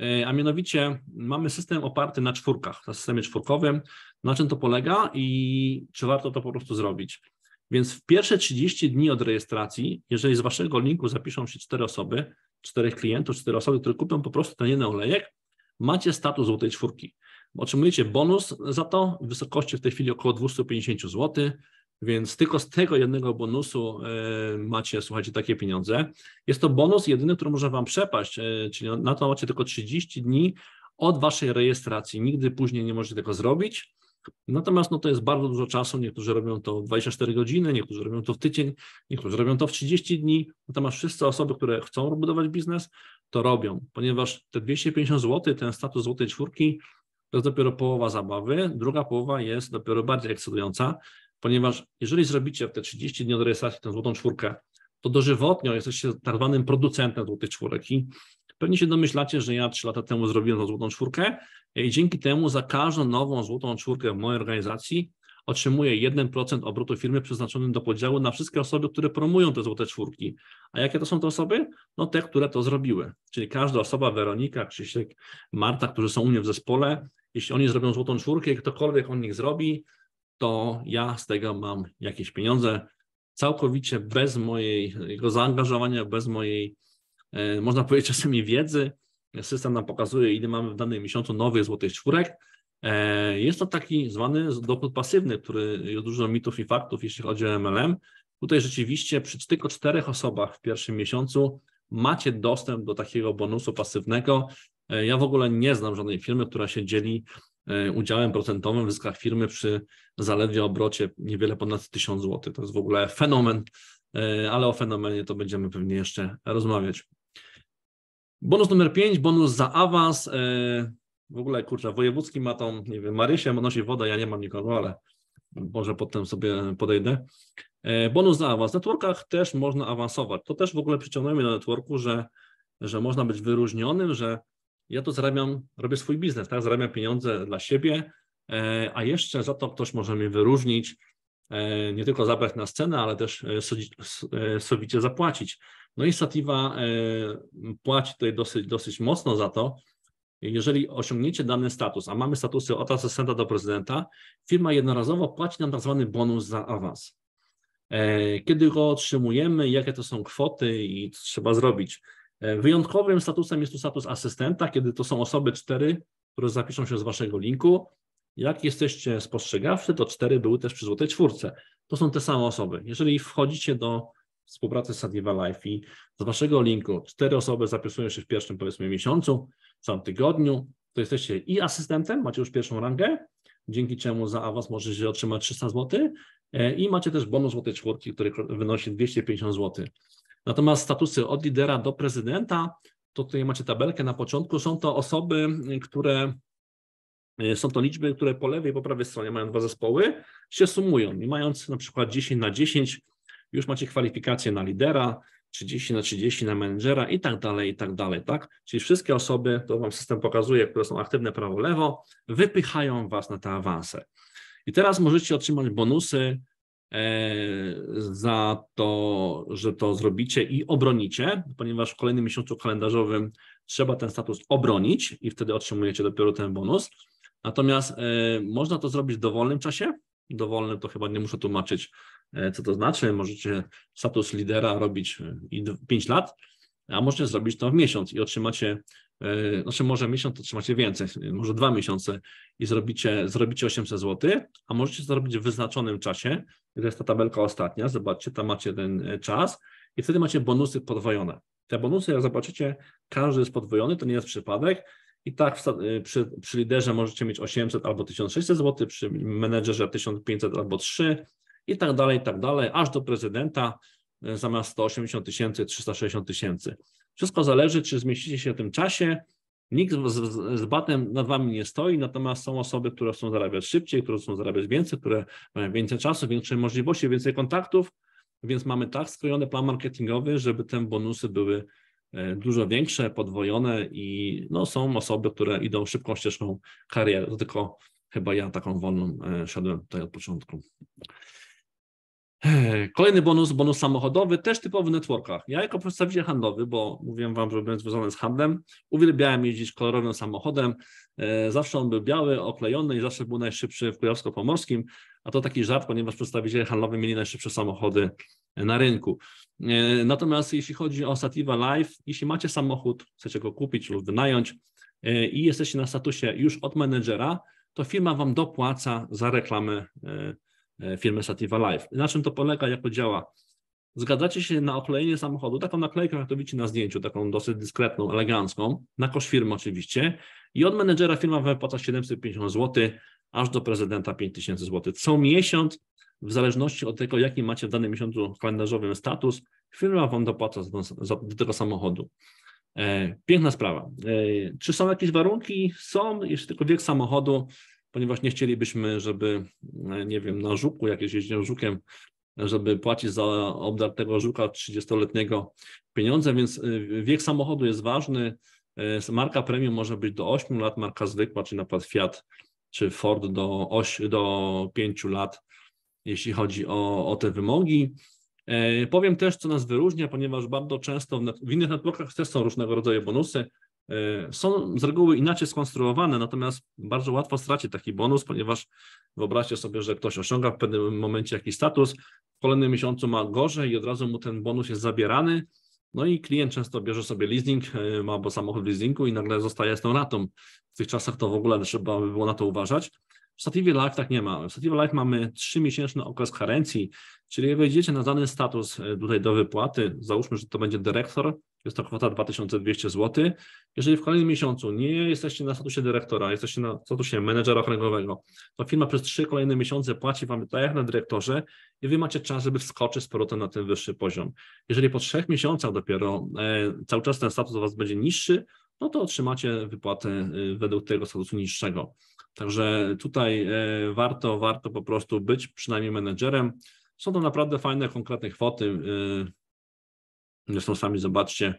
Speaker 2: e, a mianowicie mamy system oparty na czwórkach, na systemie czwórkowym. Na czym to polega i czy warto to po prostu zrobić? Więc w pierwsze 30 dni od rejestracji, jeżeli z Waszego linku zapiszą się cztery osoby, czterech klientów, cztery osoby, które kupią po prostu ten jeden olejek, macie status złotej czwórki. Otrzymujecie bonus za to w wysokości w tej chwili około 250 zł, więc tylko z tego jednego bonusu e, macie, słuchajcie, takie pieniądze. Jest to bonus jedyny, który może Wam przepaść, e, czyli na to macie tylko 30 dni od Waszej rejestracji. Nigdy później nie możecie tego zrobić. Natomiast no, to jest bardzo dużo czasu. Niektórzy robią to 24 godziny, niektórzy robią to w tydzień, niektórzy robią to w 30 dni. Natomiast wszystkie osoby, które chcą budować biznes, to robią, ponieważ te 250 zł, ten status złotej czwórki, to jest dopiero połowa zabawy, druga połowa jest dopiero bardziej ekscytująca, ponieważ jeżeli zrobicie w te 30 dni od rejestracji tę złotą czwórkę, to dożywotnio jesteście tak zwanym producentem złotych czwórek i pewnie się domyślacie, że ja 3 lata temu zrobiłem tą złotą czwórkę i dzięki temu za każdą nową złotą czwórkę w mojej organizacji otrzymuje 1% obrotu firmy przeznaczonym do podziału na wszystkie osoby, które promują te złote czwórki. A jakie to są te osoby? No te, które to zrobiły. Czyli każda osoba, Weronika, Krzysiek, Marta, którzy są u mnie w zespole, jeśli oni zrobią złotą czwórkę, ktokolwiek on nich zrobi, to ja z tego mam jakieś pieniądze. Całkowicie bez mojego zaangażowania, bez mojej, e, można powiedzieć czasami wiedzy, system nam pokazuje, ile mamy w danym miesiącu nowych złotych czwórek, E, jest to taki zwany dochód pasywny, który jest dużo mitów i faktów, jeśli chodzi o MLM. Tutaj rzeczywiście przy tylko czterech osobach w pierwszym miesiącu macie dostęp do takiego bonusu pasywnego. E, ja w ogóle nie znam żadnej firmy, która się dzieli e, udziałem procentowym w zyskach firmy przy zaledwie obrocie niewiele ponad 1000 zł. To jest w ogóle fenomen, ale o fenomenie to będziemy pewnie jeszcze rozmawiać. Bonus numer 5, bonus za awans w ogóle kurczę, wojewódzki ma tą, nie wiem, Marysia nosi wodę, ja nie mam nikogo, ale może potem sobie podejdę. E, bonus za awans. W networkach też można awansować. To też w ogóle przyciągnęło mnie do networku, że, że można być wyróżnionym, że ja tu zarabiam, robię swój biznes, tak? Zarabiam pieniądze dla siebie, e, a jeszcze za to ktoś może mnie wyróżnić, e, nie tylko zabrać na scenę, ale też sowicie zapłacić. No i Sativa płaci tutaj dosyć, dosyć mocno za to, jeżeli osiągniecie dany status, a mamy statusy od asystenta do prezydenta, firma jednorazowo płaci nam tak zwany bonus za awans. E, kiedy go otrzymujemy, jakie to są kwoty i co trzeba zrobić? E, wyjątkowym statusem jest tu status asystenta, kiedy to są osoby cztery, które zapiszą się z waszego linku. Jak jesteście spostrzegawczy, to cztery były też przy złotej czwórce. To są te same osoby. Jeżeli wchodzicie do współpracy z Sadiva Life i z waszego linku cztery osoby zapisują się w pierwszym powiedzmy miesiącu, co tygodniu, to jesteście i asystentem, macie już pierwszą rangę, dzięki czemu za awans możecie otrzymać 300 zł e, i macie też bonus złotej czwórki, który wynosi 250 zł. Natomiast statusy od lidera do prezydenta, to tutaj macie tabelkę na początku, są to osoby, e, które e, są to liczby, które po lewej i po prawej stronie mają dwa zespoły, się sumują i mając na przykład 10 na 10, już macie kwalifikacje na lidera, 30 na 30 na menedżera i tak dalej, i tak dalej, tak? Czyli wszystkie osoby, to Wam system pokazuje, które są aktywne prawo-lewo, wypychają Was na te awanse. I teraz możecie otrzymać bonusy e, za to, że to zrobicie i obronicie, ponieważ w kolejnym miesiącu kalendarzowym trzeba ten status obronić i wtedy otrzymujecie dopiero ten bonus. Natomiast e, można to zrobić w dowolnym czasie. Dowolnym to chyba nie muszę tłumaczyć, E, co to znaczy? Możecie status lidera robić 5 e, lat, a możecie zrobić to w miesiąc i otrzymacie, e, znaczy może miesiąc otrzymacie więcej, może dwa miesiące i zrobicie, zrobicie 800 zł, a możecie zrobić w wyznaczonym czasie. To jest ta tabelka ostatnia, zobaczcie, tam macie ten czas i wtedy macie bonusy podwojone. Te bonusy, jak zobaczycie, każdy jest podwojony, to nie jest przypadek. I tak przy, przy liderze możecie mieć 800 albo 1600 zł, przy menedżerze 1500 albo 3, i tak dalej, i tak dalej, aż do prezydenta e, zamiast 180 tysięcy, 360 tysięcy. Wszystko zależy, czy zmieścicie się w tym czasie. Nikt z, z batem nad wami nie stoi, natomiast są osoby, które chcą zarabiać szybciej, które chcą zarabiać więcej, które mają więcej czasu, większe możliwości, więcej kontaktów, więc mamy tak skrojony plan marketingowy, żeby te bonusy były e, dużo większe, podwojone i no, są osoby, które idą szybką ścieżką kariery, tylko chyba ja taką wolną e, szedłem tutaj od początku. Kolejny bonus, bonus samochodowy, też typowy w networkach. Ja jako przedstawiciel handlowy, bo mówiłem Wam, że byłem związany z handlem, uwielbiałem jeździć kolorowym samochodem. E, zawsze on był biały, oklejony i zawsze był najszybszy w Kujawsko-Pomorskim, a to taki żart, ponieważ przedstawiciele handlowi mieli najszybsze samochody na rynku. E, natomiast jeśli chodzi o Sativa Live, jeśli macie samochód, chcecie go kupić lub wynająć e, i jesteście na statusie już od menedżera, to firma Wam dopłaca za reklamę E, firmy Sativa Life. Na czym to polega, jak to działa? Zgadzacie się na oklejenie samochodu, taką naklejkę, jak to widzicie na zdjęciu, taką dosyć dyskretną, elegancką, na koszt firmy oczywiście i od menedżera firma wypłaca 750 zł, aż do prezydenta 5000 zł. Co miesiąc, w zależności od tego, jaki macie w danym miesiącu kalendarzowym status, firma Wam dopłaca do tego samochodu. E, piękna sprawa. E, czy są jakieś warunki? Są, jeśli tylko wiek samochodu ponieważ nie chcielibyśmy, żeby, e, nie wiem, na żuku, jakieś jeździą żukiem, żeby płacić za obdartego żuka 30-letniego pieniądze, więc e, wiek samochodu jest ważny. E, marka premium może być do 8 lat, marka zwykła, czy na przykład Fiat czy Ford do, do 5 lat, jeśli chodzi o, o te wymogi. Powiem też, co nas wyróżnia, ponieważ bardzo często w, w innych networkach też są różnego rodzaju bonusy. E, są z reguły inaczej skonstruowane, natomiast bardzo łatwo stracić taki bonus, ponieważ wyobraźcie sobie, że ktoś osiąga w pewnym momencie jakiś status, w kolejnym miesiącu ma gorzej i od razu mu ten bonus jest zabierany. No i klient często bierze sobie leasing, e, ma bo samochód w leasingu i nagle zostaje z tą ratą. W tych czasach to w ogóle trzeba by było na to uważać. W Sativa Life tak nie ma. W Sativa Life mamy 3-miesięczny okres karencji, czyli wejdziecie na dany status e, tutaj do wypłaty, załóżmy, że to będzie dyrektor, jest to kwota 2200 zł. Jeżeli w kolejnym miesiącu nie jesteście na statusie dyrektora, jesteście na statusie menedżera okręgowego, to firma przez trzy kolejne miesiące płaci Wam tak jak na dyrektorze i Wy macie czas, żeby wskoczyć z powrotem na ten wyższy poziom. Jeżeli po trzech miesiącach dopiero e, cały czas ten status u Was będzie niższy, no to otrzymacie wypłatę e, według tego statusu niższego. Także tutaj e, warto, warto po prostu być przynajmniej menedżerem. Są to naprawdę fajne, konkretne kwoty. E, Zresztą sami zobaczcie,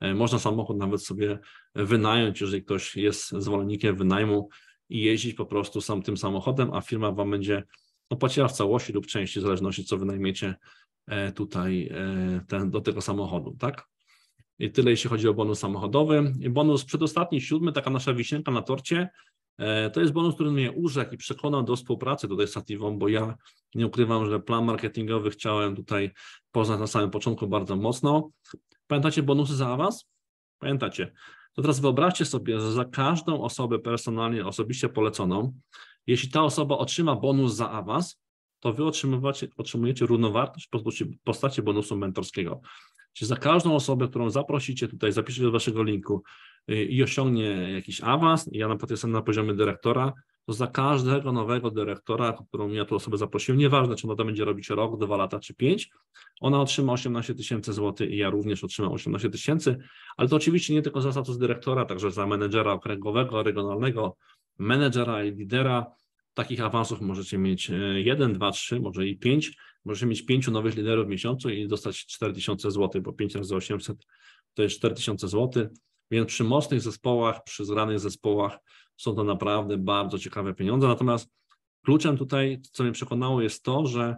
Speaker 2: e, można samochód nawet sobie wynająć, jeżeli ktoś jest zwolennikiem wynajmu i jeździć po prostu sam tym samochodem, a firma Wam będzie opłaciła w całości lub części, w zależności co wynajmiecie e, tutaj e, ten, do tego samochodu, tak? I tyle, jeśli chodzi o bonus samochodowy. bonus przedostatni, siódmy, taka nasza wisienka na torcie, E, to jest bonus, który mnie urzekł i przekonał do współpracy tutaj z Sativą, bo ja nie ukrywam, że plan marketingowy chciałem tutaj poznać na samym początku bardzo mocno. Pamiętacie bonusy za was? Pamiętacie. To teraz wyobraźcie sobie, że za każdą osobę personalnie, osobiście poleconą, jeśli ta osoba otrzyma bonus za awans, to wy otrzymujecie równowartość w postaci bonusu mentorskiego. Czyli za każdą osobę, którą zaprosicie tutaj, zapiszecie do waszego linku Y, i osiągnie jakiś awans, ja na przykład jestem na poziomie dyrektora, to za każdego nowego dyrektora, którą ja tu osobę zaprosiłem, nieważne czy ona to będzie robić rok, dwa lata czy pięć, ona otrzyma 18 tysięcy złotych i ja również otrzymam 18 tysięcy, ale to oczywiście nie tylko za status dyrektora, także za menedżera okręgowego, regionalnego, menedżera i lidera. Takich awansów możecie mieć y, jeden, dwa, trzy, może i pięć. Możecie mieć pięciu nowych liderów w miesiącu i dostać 4000 zł, bo 5 razy 800 to jest 4000 złotych. Więc przy mocnych zespołach, przy zgranych zespołach są to naprawdę bardzo ciekawe pieniądze. Natomiast kluczem tutaj, co mnie przekonało, jest to, że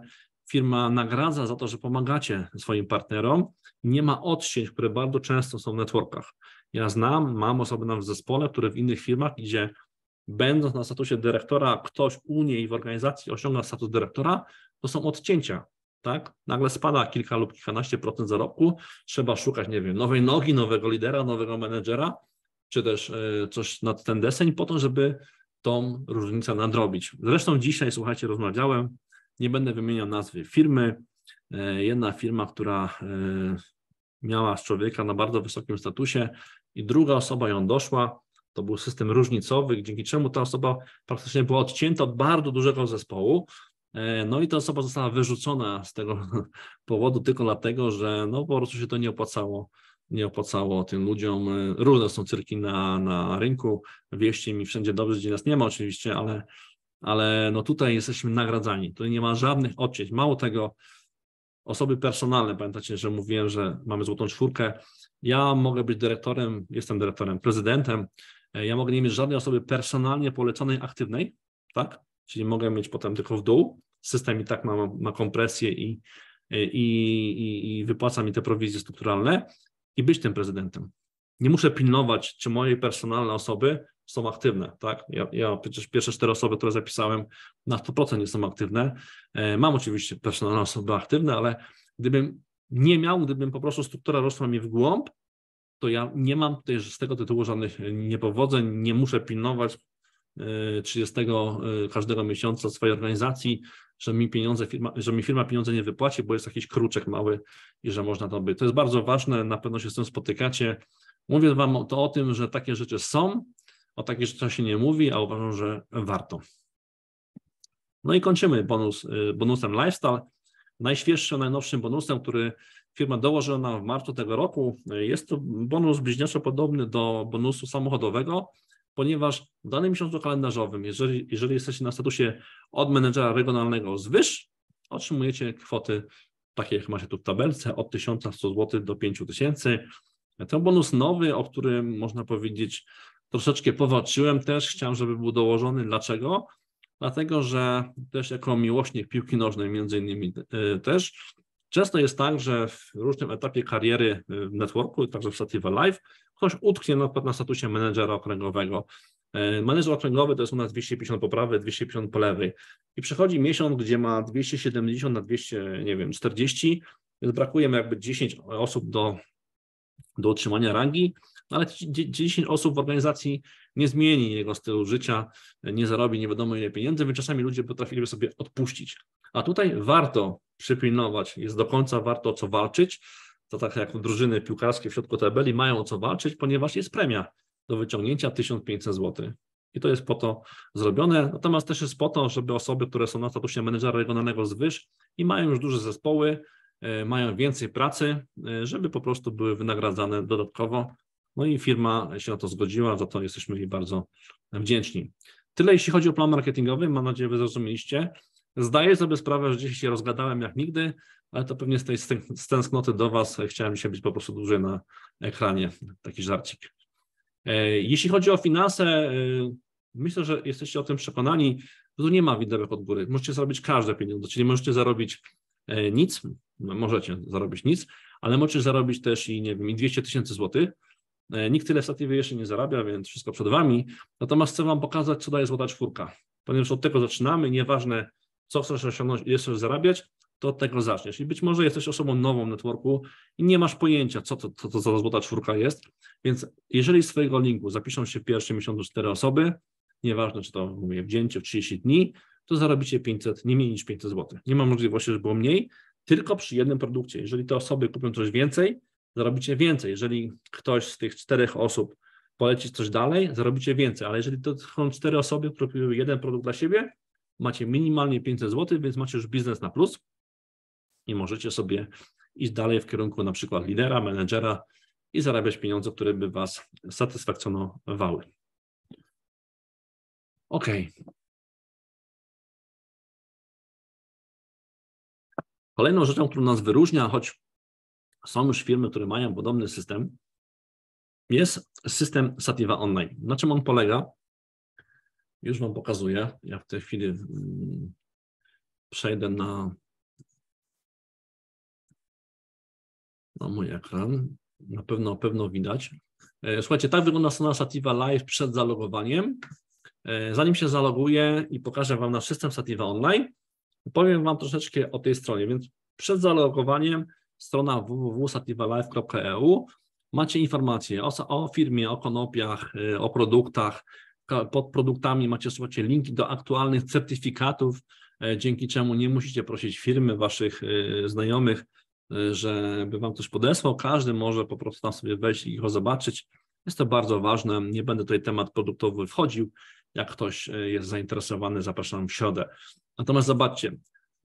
Speaker 2: firma nagradza za to, że pomagacie swoim partnerom. Nie ma odcięć, które bardzo często są w networkach. Ja znam, mam osoby nam w zespole, które w innych firmach, gdzie będąc na statusie dyrektora, ktoś u niej w organizacji osiąga status dyrektora, to są odcięcia tak? Nagle spada kilka lub kilkanaście procent zarobku, trzeba szukać, nie wiem, nowej nogi, nowego lidera, nowego menedżera, czy też e, coś nad ten deseń po to, żeby tą różnicę nadrobić. Zresztą dzisiaj, słuchajcie, rozmawiałem, nie będę wymieniał nazwy firmy, e, jedna firma, która e, miała człowieka na bardzo wysokim statusie i druga osoba ją doszła, to był system różnicowy, dzięki czemu ta osoba praktycznie była odcięta od bardzo dużego zespołu, E, no i ta osoba została wyrzucona z tego powodu tylko dlatego, że no po prostu się to nie opłacało, nie opłacało tym ludziom. E, różne są cyrki na, na rynku, wieści mi wszędzie dobrze, gdzie nas nie ma oczywiście, ale, ale no tutaj jesteśmy nagradzani. Tutaj nie ma żadnych odcięć. Mało tego, osoby personalne, pamiętacie, że mówiłem, że mamy złotą czwórkę. Ja mogę być dyrektorem, jestem dyrektorem, prezydentem. E, ja mogę nie mieć żadnej osoby personalnie poleconej, aktywnej, tak? czyli mogę mieć potem tylko w dół. System i tak ma, ma kompresję i, i, i, i wypłaca mi te prowizje strukturalne i być tym prezydentem. Nie muszę pilnować, czy moje personalne osoby są aktywne. Tak? Ja, ja przecież pierwsze cztery osoby, które zapisałem, na 100% nie są aktywne. E, mam oczywiście personalne osoby aktywne, ale gdybym nie miał, gdybym po prostu struktura rosła mi w głąb, to ja nie mam też z tego tytułu żadnych niepowodzeń, nie muszę pilnować, 30 e, e, każdego miesiąca swojej organizacji, że mi pieniądze firma, że mi firma pieniądze nie wypłaci, bo jest jakiś kruczek mały i że można to być. To jest bardzo ważne, na pewno się z tym spotykacie. Mówię Wam to o tym, że takie rzeczy są, o takich rzeczach się nie mówi, a uważam, że warto. No i kończymy bonus, e, bonusem Lifestyle. Najświeższym, najnowszym bonusem, który firma dołożyła nam w marcu tego roku, jest to bonus bliźniaczo podobny do bonusu samochodowego, ponieważ w danym miesiącu kalendarzowym, jeżeli, jeżeli jesteście na statusie od menedżera regionalnego z wyż, otrzymujecie kwoty takie, jak macie tu w tabelce, od 1100 zł do 5000. Ten bonus nowy, o którym można powiedzieć troszeczkę powalczyłem też, chciałem, żeby był dołożony. Dlaczego? Dlatego, że też jako miłośnik piłki nożnej między innymi y, też Często jest tak, że w różnym etapie kariery y, w networku, także w Sativa Live, ktoś utknie na przykład na statusie menedżera okręgowego. Y, menedżer okręgowy to jest u nas 250 po prawej, 250 po lewej. I przychodzi miesiąc, gdzie ma 270 na 200, nie wiem, 40, więc brakuje mu jakby 10 osób do, do otrzymania rangi, no ale 10 osób w organizacji nie zmieni jego stylu życia, nie zarobi nie wiadomo ile pieniędzy, więc czasami ludzie potrafiliby sobie odpuścić. A tutaj warto przypilnować, jest do końca warto o co walczyć. To tak jak drużyny piłkarskie w środku tabeli mają o co walczyć, ponieważ jest premia do wyciągnięcia 1500 zł. I to jest po to zrobione. Natomiast też jest po to, żeby osoby, które są na statusie menedżera regionalnego zwyż i mają już duże zespoły, e, mają więcej pracy, e, żeby po prostu były wynagradzane dodatkowo. No i firma się na to zgodziła, za to jesteśmy jej bardzo wdzięczni. Tyle jeśli chodzi o plan marketingowy. Mam nadzieję, że zrozumieliście. Zdaję sobie sprawę, że dzisiaj się rozgadałem jak nigdy, ale to pewnie z tej z tęsknoty do Was chciałem dzisiaj być po prostu dłużej na ekranie. Taki żarcik. E, jeśli chodzi o finanse, e, myślę, że jesteście o tym przekonani, że tu nie ma widełek od góry. Możecie zarobić każde pieniądze, czyli możecie zarobić e, nic, no, możecie zarobić nic, ale możecie zarobić też i nie wiem, i 200 tysięcy złotych. Nikt tyle w statywie jeszcze nie zarabia, więc wszystko przed Wami. Natomiast chcę Wam pokazać, co daje złota czwórka, ponieważ od tego zaczynamy. Nieważne, co chcesz osiągnąć, ile chcesz zarabiać, to od tego zaczniesz. I być może jesteś osobą nową w networku i nie masz pojęcia, co to, co to za złota czwórka jest. Więc jeżeli z Twojego linku zapiszą się w pierwszym miesiącu cztery osoby, nieważne czy to mówię, wzięcie w 30 dni, to zarobicie 500, nie mniej niż 500 zł. Nie ma możliwości, żeby było mniej, tylko przy jednym produkcie. Jeżeli te osoby kupią coś więcej, zarobicie więcej. Jeżeli ktoś z tych czterech osób poleci coś dalej, zarobicie więcej. Ale jeżeli to są cztery osoby, które kupiły jeden produkt dla siebie, macie minimalnie 500 zł, więc macie już biznes na plus i możecie sobie iść dalej w kierunku na przykład lidera, menedżera i zarabiać pieniądze, które by Was satysfakcjonowały.
Speaker 1: OK. Kolejną rzeczą, która nas wyróżnia, choć są już firmy,
Speaker 2: które mają podobny system, jest system Sativa Online. Na czym on polega? Już Wam pokazuję. Ja w tej chwili mm, przejdę na, na mój ekran. Na pewno, pewno widać. E, słuchajcie, tak wygląda strona Sativa Live przed zalogowaniem. E, zanim się zaloguję i pokażę Wam nasz system Sativa Online, powiem Wam troszeczkę o tej stronie. Więc przed zalogowaniem strona www.sativalive.eu macie informacje o, o firmie, o konopiach, e, o produktach, pod produktami macie, słuchajcie, linki do aktualnych certyfikatów, e, dzięki czemu nie musicie prosić firmy, waszych e, znajomych, e, żeby wam coś podesłał. Każdy może po prostu tam sobie wejść i go zobaczyć. Jest to bardzo ważne. Nie będę tutaj temat produktowy wchodził. Jak ktoś jest zainteresowany, zapraszam w środę. Natomiast zobaczcie,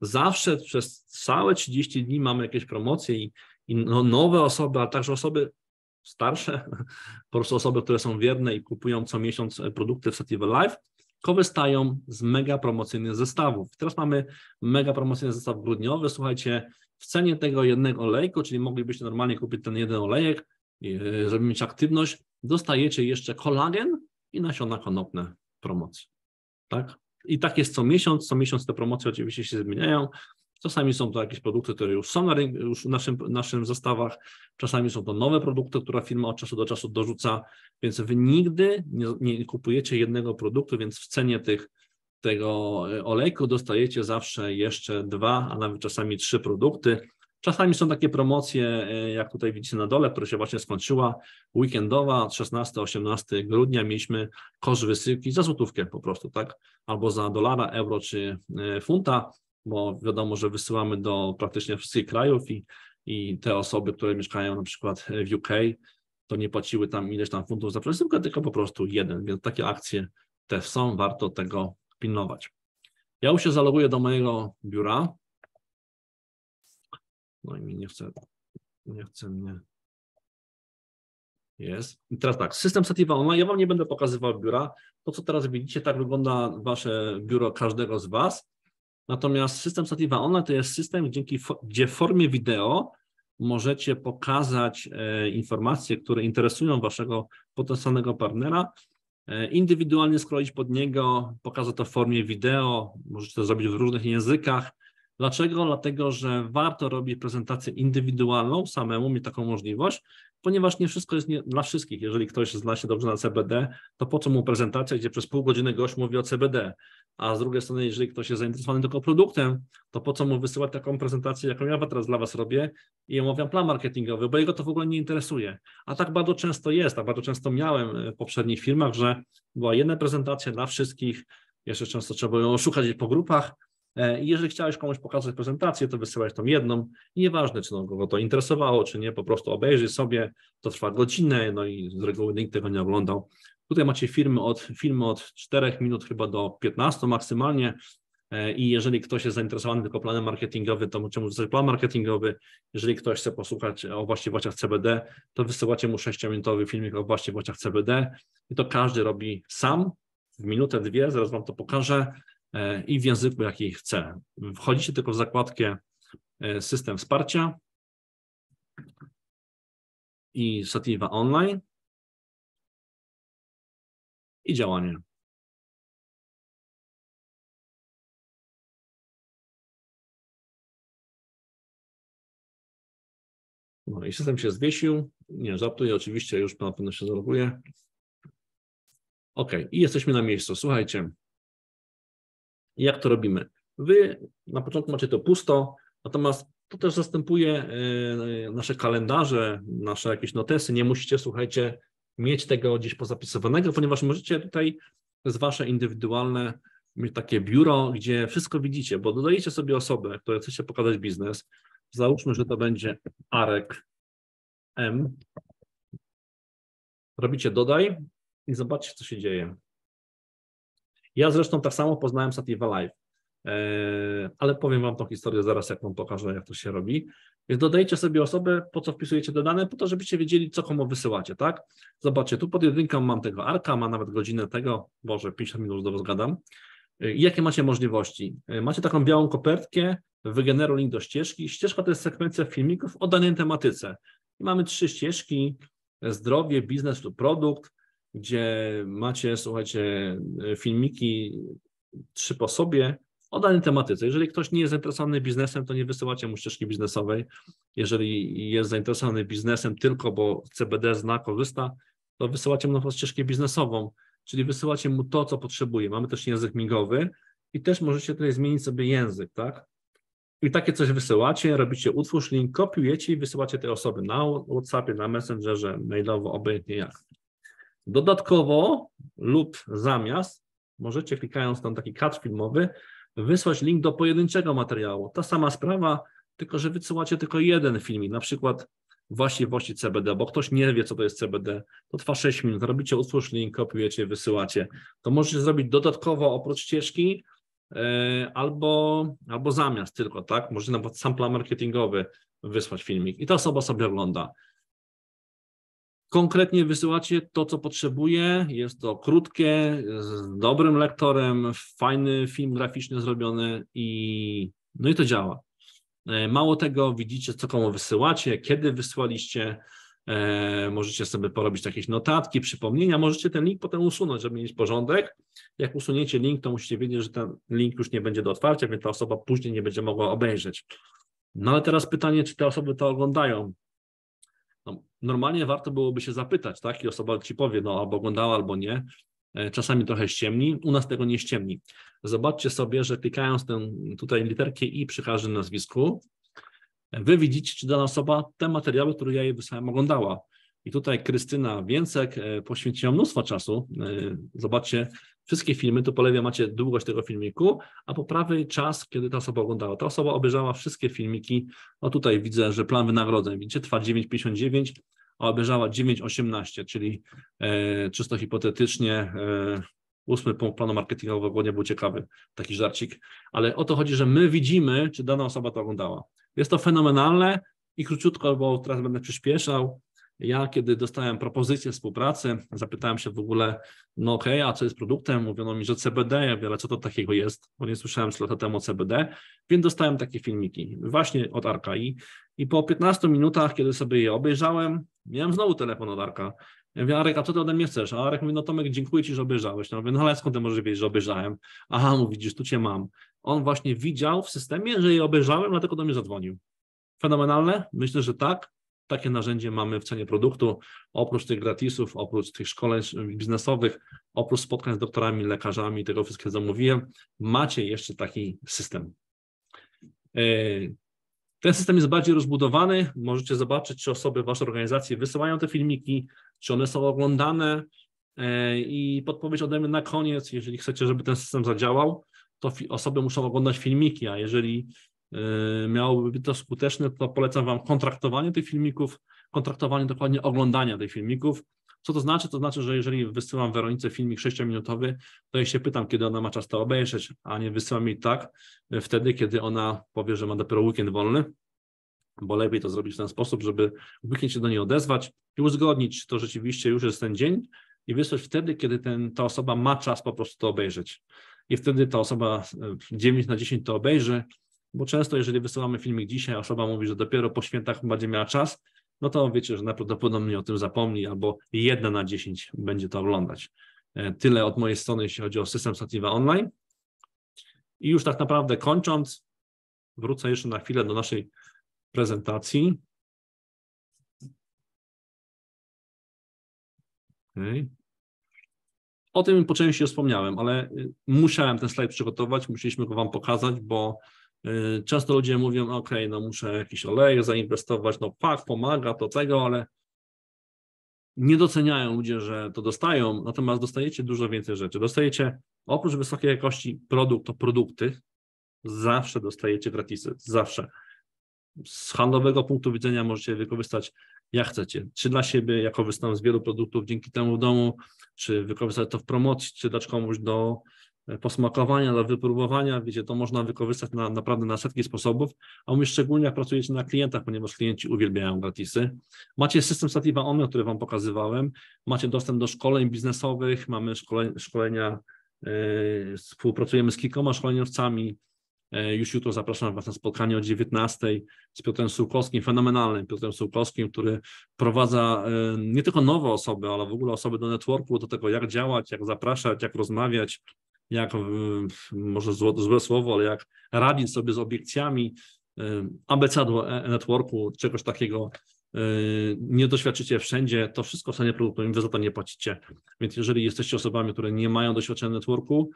Speaker 2: zawsze przez całe 30 dni mamy jakieś promocje i, i no, nowe osoby, a także osoby starsze, po prostu osoby, które są wierne i kupują co miesiąc e, produkty w Sativa Live, korzystają z mega promocyjnych zestawów. Teraz mamy mega promocyjny zestaw grudniowy. Słuchajcie, w cenie tego jednego olejku, czyli moglibyście normalnie kupić ten jeden olejek, żeby mieć aktywność, dostajecie jeszcze kolagen i nasiona konopne promocji. Tak? I tak jest co miesiąc. Co miesiąc te promocje oczywiście się zmieniają. Czasami są to jakieś produkty, które już są na rynku, już w naszym, naszym zestawach, czasami są to nowe produkty, które firma od czasu do czasu dorzuca, więc wy nigdy nie, nie kupujecie jednego produktu, więc w cenie tych, tego e, olejku dostajecie zawsze jeszcze dwa, a nawet czasami trzy produkty. Czasami są takie promocje, e, jak tutaj widzicie na dole, która się właśnie skończyła, weekendowa, 16-18 grudnia mieliśmy kosz wysyłki za złotówkę po prostu, tak? Albo za dolara, euro czy e, funta bo wiadomo, że wysyłamy do praktycznie wszystkich krajów i, i te osoby, które mieszkają na przykład w UK, to nie płaciły tam ileś tam funtów za przesyłkę, tylko po prostu jeden, więc takie akcje też są, warto tego pilnować. Ja już się zaloguję do mojego biura. No i mi nie chce, nie chce mnie. Jest. teraz tak, system Sativa Online, ja Wam nie będę pokazywał biura. To, co teraz widzicie, tak wygląda Wasze biuro każdego z Was. Natomiast system Sativa Online to jest system, dzięki gdzie w formie wideo możecie pokazać e, informacje, które interesują waszego potencjalnego partnera, e, indywidualnie skroić pod niego, pokazać to w formie wideo, możecie to zrobić w różnych językach. Dlaczego? Dlatego, że warto robić prezentację indywidualną samemu, mieć taką możliwość, ponieważ nie wszystko jest nie dla wszystkich. Jeżeli ktoś zna się dobrze na CBD, to po co mu prezentacja, gdzie przez pół godziny gość mówi o CBD, a z drugiej strony, jeżeli ktoś jest zainteresowany tylko produktem, to po co mu wysyłać taką prezentację, jaką ja teraz dla Was robię i omawiam plan marketingowy, bo jego to w ogóle nie interesuje. A tak bardzo często jest, a bardzo często miałem e, w poprzednich firmach, że była jedna prezentacja dla wszystkich, jeszcze często trzeba ją szukać po grupach, E, I jeżeli chciałeś komuś pokazać prezentację, to wysyłałeś tą jedną nieważne, czy go to interesowało, czy nie, po prostu obejrzyj sobie, to trwa godzinę, no i z reguły nikt tego nie oglądał. Tutaj macie filmy od, filmy od 4 minut chyba do 15 maksymalnie, e, i jeżeli ktoś jest zainteresowany tylko planem marketingowym, to możecie mu wysłać plan marketingowy. Jeżeli ktoś chce posłuchać o właściwościach CBD, to wysyłacie mu 6-minutowy filmik o właściwościach CBD i to każdy robi sam w minutę, dwie, zaraz Wam to pokażę. E, i w języku, jaki chce. Wchodzicie tylko w zakładkę e, System Wsparcia
Speaker 1: i Sativa Online i działanie. No i system się
Speaker 2: zwiesił. Nie, żartuję, oczywiście już na pewno się zaloguje. OK, i jesteśmy na miejscu. Słuchajcie, jak to robimy? Wy na początku macie to pusto, natomiast to też zastępuje e, nasze kalendarze, nasze jakieś notesy. Nie musicie, słuchajcie, mieć tego gdzieś pozapisowanego, ponieważ możecie tutaj, z wasze indywidualne mieć takie biuro, gdzie wszystko widzicie, bo dodajecie sobie osobę, która chcecie pokazać biznes. Załóżmy, że to będzie Arek M. Robicie dodaj i zobaczcie, co się dzieje. Ja zresztą tak samo poznałem Sativa Live, e, ale powiem Wam tą historię zaraz, jak Wam pokażę, jak to się robi. Więc dodajcie sobie osobę, po co wpisujecie te dane, po to, żebyście wiedzieli, co komu wysyłacie, tak? Zobaczcie, tu pod jedynką mam tego arka, ma nawet godzinę tego, może 50 minut do rozgadam. E, I jakie macie możliwości? E, macie taką białą kopertkę, wygeneruj link do ścieżki. Ścieżka to jest sekwencja filmików o danej tematyce. I mamy trzy ścieżki, zdrowie, biznes lub produkt gdzie macie, słuchajcie, filmiki trzy po sobie o danej tematyce. Jeżeli ktoś nie jest zainteresowany biznesem, to nie wysyłacie mu ścieżki biznesowej. Jeżeli jest zainteresowany biznesem tylko, bo CBD zna, korzysta, to wysyłacie mu na przykład ścieżkę biznesową, czyli wysyłacie mu to, co potrzebuje. Mamy też język migowy i też możecie tutaj zmienić sobie język, tak? I takie coś wysyłacie, robicie utwórz link, kopiujecie i wysyłacie tej osoby na WhatsAppie, na Messengerze, mailowo, obojętnie jak. Dodatkowo lub zamiast możecie klikając tam taki kadr filmowy wysłać link do pojedynczego materiału. Ta sama sprawa, tylko że wysyłacie tylko jeden filmik, na przykład właściwości CBD, bo ktoś nie wie, co to jest CBD, to trwa 6 minut, robicie usłysz link, kopiujecie, wysyłacie. To możecie zrobić dodatkowo oprócz ścieżki e, albo, albo zamiast tylko, tak? Możecie nawet sam marketingowy wysłać filmik i ta osoba sobie ogląda. Konkretnie wysyłacie to, co potrzebuje. Jest to krótkie, z dobrym lektorem, fajny film graficzny zrobiony i no i to działa. E, mało tego, widzicie, co komu wysyłacie, kiedy wysłaliście. E, możecie sobie porobić jakieś notatki, przypomnienia. Możecie ten link potem usunąć, żeby mieć porządek. Jak usuniecie link, to musicie wiedzieć, że ten link już nie będzie do otwarcia, więc ta osoba później nie będzie mogła obejrzeć. No ale teraz pytanie, czy te osoby to oglądają? No, normalnie warto byłoby się zapytać, tak? I osoba ci powie, no albo oglądała, albo nie. E, czasami trochę ściemni, u nas tego nie ściemni. Zobaczcie sobie, że klikając tę tutaj literkę i przy każdym nazwisku, wy widzicie, czy dana osoba te materiały, które ja jej wysłałem, oglądała. I tutaj Krystyna Więcek e, poświęciła mnóstwo czasu. E, zobaczcie, wszystkie filmy, tu po lewej macie długość tego filmiku, a po prawej czas, kiedy ta osoba oglądała. Ta osoba obejrzała wszystkie filmiki. No tutaj widzę, że plan wynagrodzeń, widzicie, trwa 9,59, a obejrzała 9,18, czyli e, czysto hipotetycznie e, ósmy punkt planu marketingowego nie był ciekawy, taki żarcik, ale o to chodzi, że my widzimy, czy dana osoba to oglądała. Jest to fenomenalne i króciutko, bo teraz będę przyspieszał, ja, kiedy dostałem propozycję współpracy, zapytałem się w ogóle, no okej, okay, a co jest produktem? Mówiono mi, że CBD, ja mówię, ale co to takiego jest? Bo nie słyszałem 3 lata temu CBD, więc dostałem takie filmiki właśnie od Arka i, i po 15 minutach, kiedy sobie je obejrzałem, miałem znowu telefon od Arka. Ja mówię, Arek, a co ty ode mnie chcesz? A Arek mówi, no Tomek, dziękuję ci, że obejrzałeś. No, mówię, no ale skąd ty możesz wiedzieć, że obejrzałem? Aha, mówi, no widzisz, tu cię mam. On właśnie widział w systemie, że je obejrzałem, dlatego do mnie zadzwonił. Fenomenalne? Myślę, że tak. Takie narzędzie mamy w cenie produktu. Oprócz tych gratisów, oprócz tych szkoleń biznesowych, oprócz spotkań z doktorami, lekarzami, tego wszystkiego zamówiłem, macie jeszcze taki system. E, ten system jest bardziej rozbudowany. Możecie zobaczyć, czy osoby w Waszej organizacji wysyłają te filmiki, czy one są oglądane. E, I podpowiedź ode mnie na koniec, jeżeli chcecie, żeby ten system zadziałał, to osoby muszą oglądać filmiki, a jeżeli Y, miałoby być to skuteczne, to polecam Wam kontraktowanie tych filmików, kontraktowanie dokładnie oglądania tych filmików. Co to znaczy? To znaczy, że jeżeli wysyłam Weronice filmik 6-minutowy, to jej się pytam, kiedy ona ma czas to obejrzeć, a nie wysyłam jej tak y, wtedy, kiedy ona powie, że ma dopiero weekend wolny, bo lepiej to zrobić w ten sposób, żeby weekend się do niej odezwać i uzgodnić, to rzeczywiście już jest ten dzień i wysłać wtedy, kiedy ten, ta osoba ma czas po prostu to obejrzeć. I wtedy ta osoba 9 y, na 10 to obejrzy, bo często, jeżeli wysyłamy filmik dzisiaj, osoba mówi, że dopiero po świętach będzie miała czas, no to wiecie, że najprawdopodobniej o tym zapomni, albo jedna na dziesięć będzie to oglądać. E, tyle od mojej strony, jeśli chodzi o system Sativa Online. I już tak naprawdę kończąc, wrócę jeszcze na chwilę do naszej prezentacji.
Speaker 1: Okay. O tym po
Speaker 2: części wspomniałem, ale y, musiałem ten slajd przygotować, musieliśmy go Wam pokazać, bo Y, Często ludzie mówią, ok, no muszę jakiś olej zainwestować, no pak, pomaga to tego, ale nie doceniają ludzie, że to dostają, natomiast dostajecie dużo więcej rzeczy. Dostajecie oprócz wysokiej jakości produkt, to produkty, zawsze dostajecie gratisy, zawsze. Z handlowego punktu widzenia możecie wykorzystać jak chcecie, czy dla siebie, ja korzystam z wielu produktów dzięki temu w domu, czy wykorzystać to w promocji, czy dać komuś do posmakowania, dla wypróbowania, wiecie, to można wykorzystać na, naprawdę na setki sposobów, a my szczególnie jak pracujecie na klientach, ponieważ klienci uwielbiają gratisy. Macie system Sativa One, który Wam pokazywałem, macie dostęp do szkoleń biznesowych, mamy szkole, szkolenia, yy, współpracujemy z kilkoma szkoleniowcami, e, już jutro zapraszam Was na spotkanie o 19 z Piotrem Sułkowskim, fenomenalnym Piotrem Sułkowskim, który prowadza e, nie tylko nowe osoby, ale w ogóle osoby do networku, do tego jak działać, jak zapraszać, jak rozmawiać, jak e, może złe słowo, ale jak radzić sobie z obiekcjami e, ABC e, networku, czegoś takiego nie doświadczycie wszędzie, to wszystko w stanie produktu, wy za to nie płacicie. Więc jeżeli jesteście osobami, które nie mają doświadczenia networku,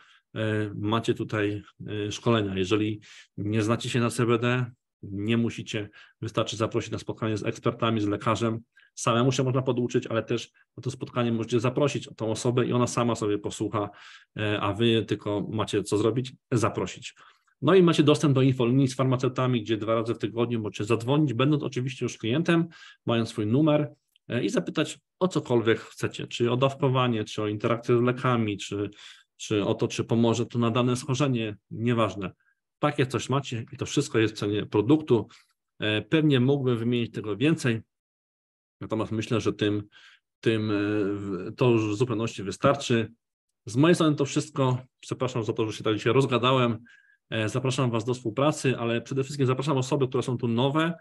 Speaker 2: macie tutaj szkolenia. Jeżeli nie znacie się na CBD, nie musicie, wystarczy zaprosić na spotkanie z ekspertami, z lekarzem, samemu się można poduczyć, ale też na to spotkanie możecie zaprosić tą osobę i ona sama sobie posłucha, e, a wy tylko macie co zrobić? Zaprosić. No i macie dostęp do infolinii z farmaceutami, gdzie dwa razy w tygodniu możecie zadzwonić, będąc oczywiście już klientem, mając swój numer e, i zapytać o cokolwiek chcecie, czy o dawkowanie, czy o interakcję z lekami, czy, czy o to, czy pomoże to na dane schorzenie, nieważne. Takie coś macie i to wszystko jest w cenie produktu. E, pewnie mógłbym wymienić tego więcej, Natomiast myślę, że tym, tym e, to już w zupełności wystarczy. Z mojej strony to wszystko. Przepraszam za to, że się tak dzisiaj rozgadałem. E, zapraszam Was do współpracy, ale przede wszystkim zapraszam osoby, które są tu nowe,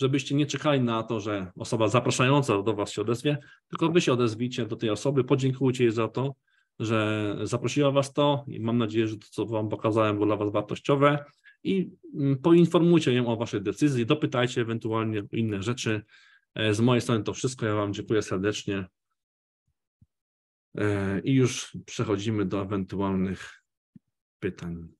Speaker 2: żebyście nie czekali na to, że osoba zapraszająca do Was się odezwie, tylko Wy się odezwicie do tej osoby, podziękujcie jej za to, że zaprosiła Was to i mam nadzieję, że to, co Wam pokazałem, było dla Was wartościowe i mm, poinformujcie ją o Waszej decyzji, dopytajcie ewentualnie o inne rzeczy, E, z mojej strony to wszystko. Ja Wam dziękuję serdecznie. E, I już przechodzimy
Speaker 1: do ewentualnych pytań.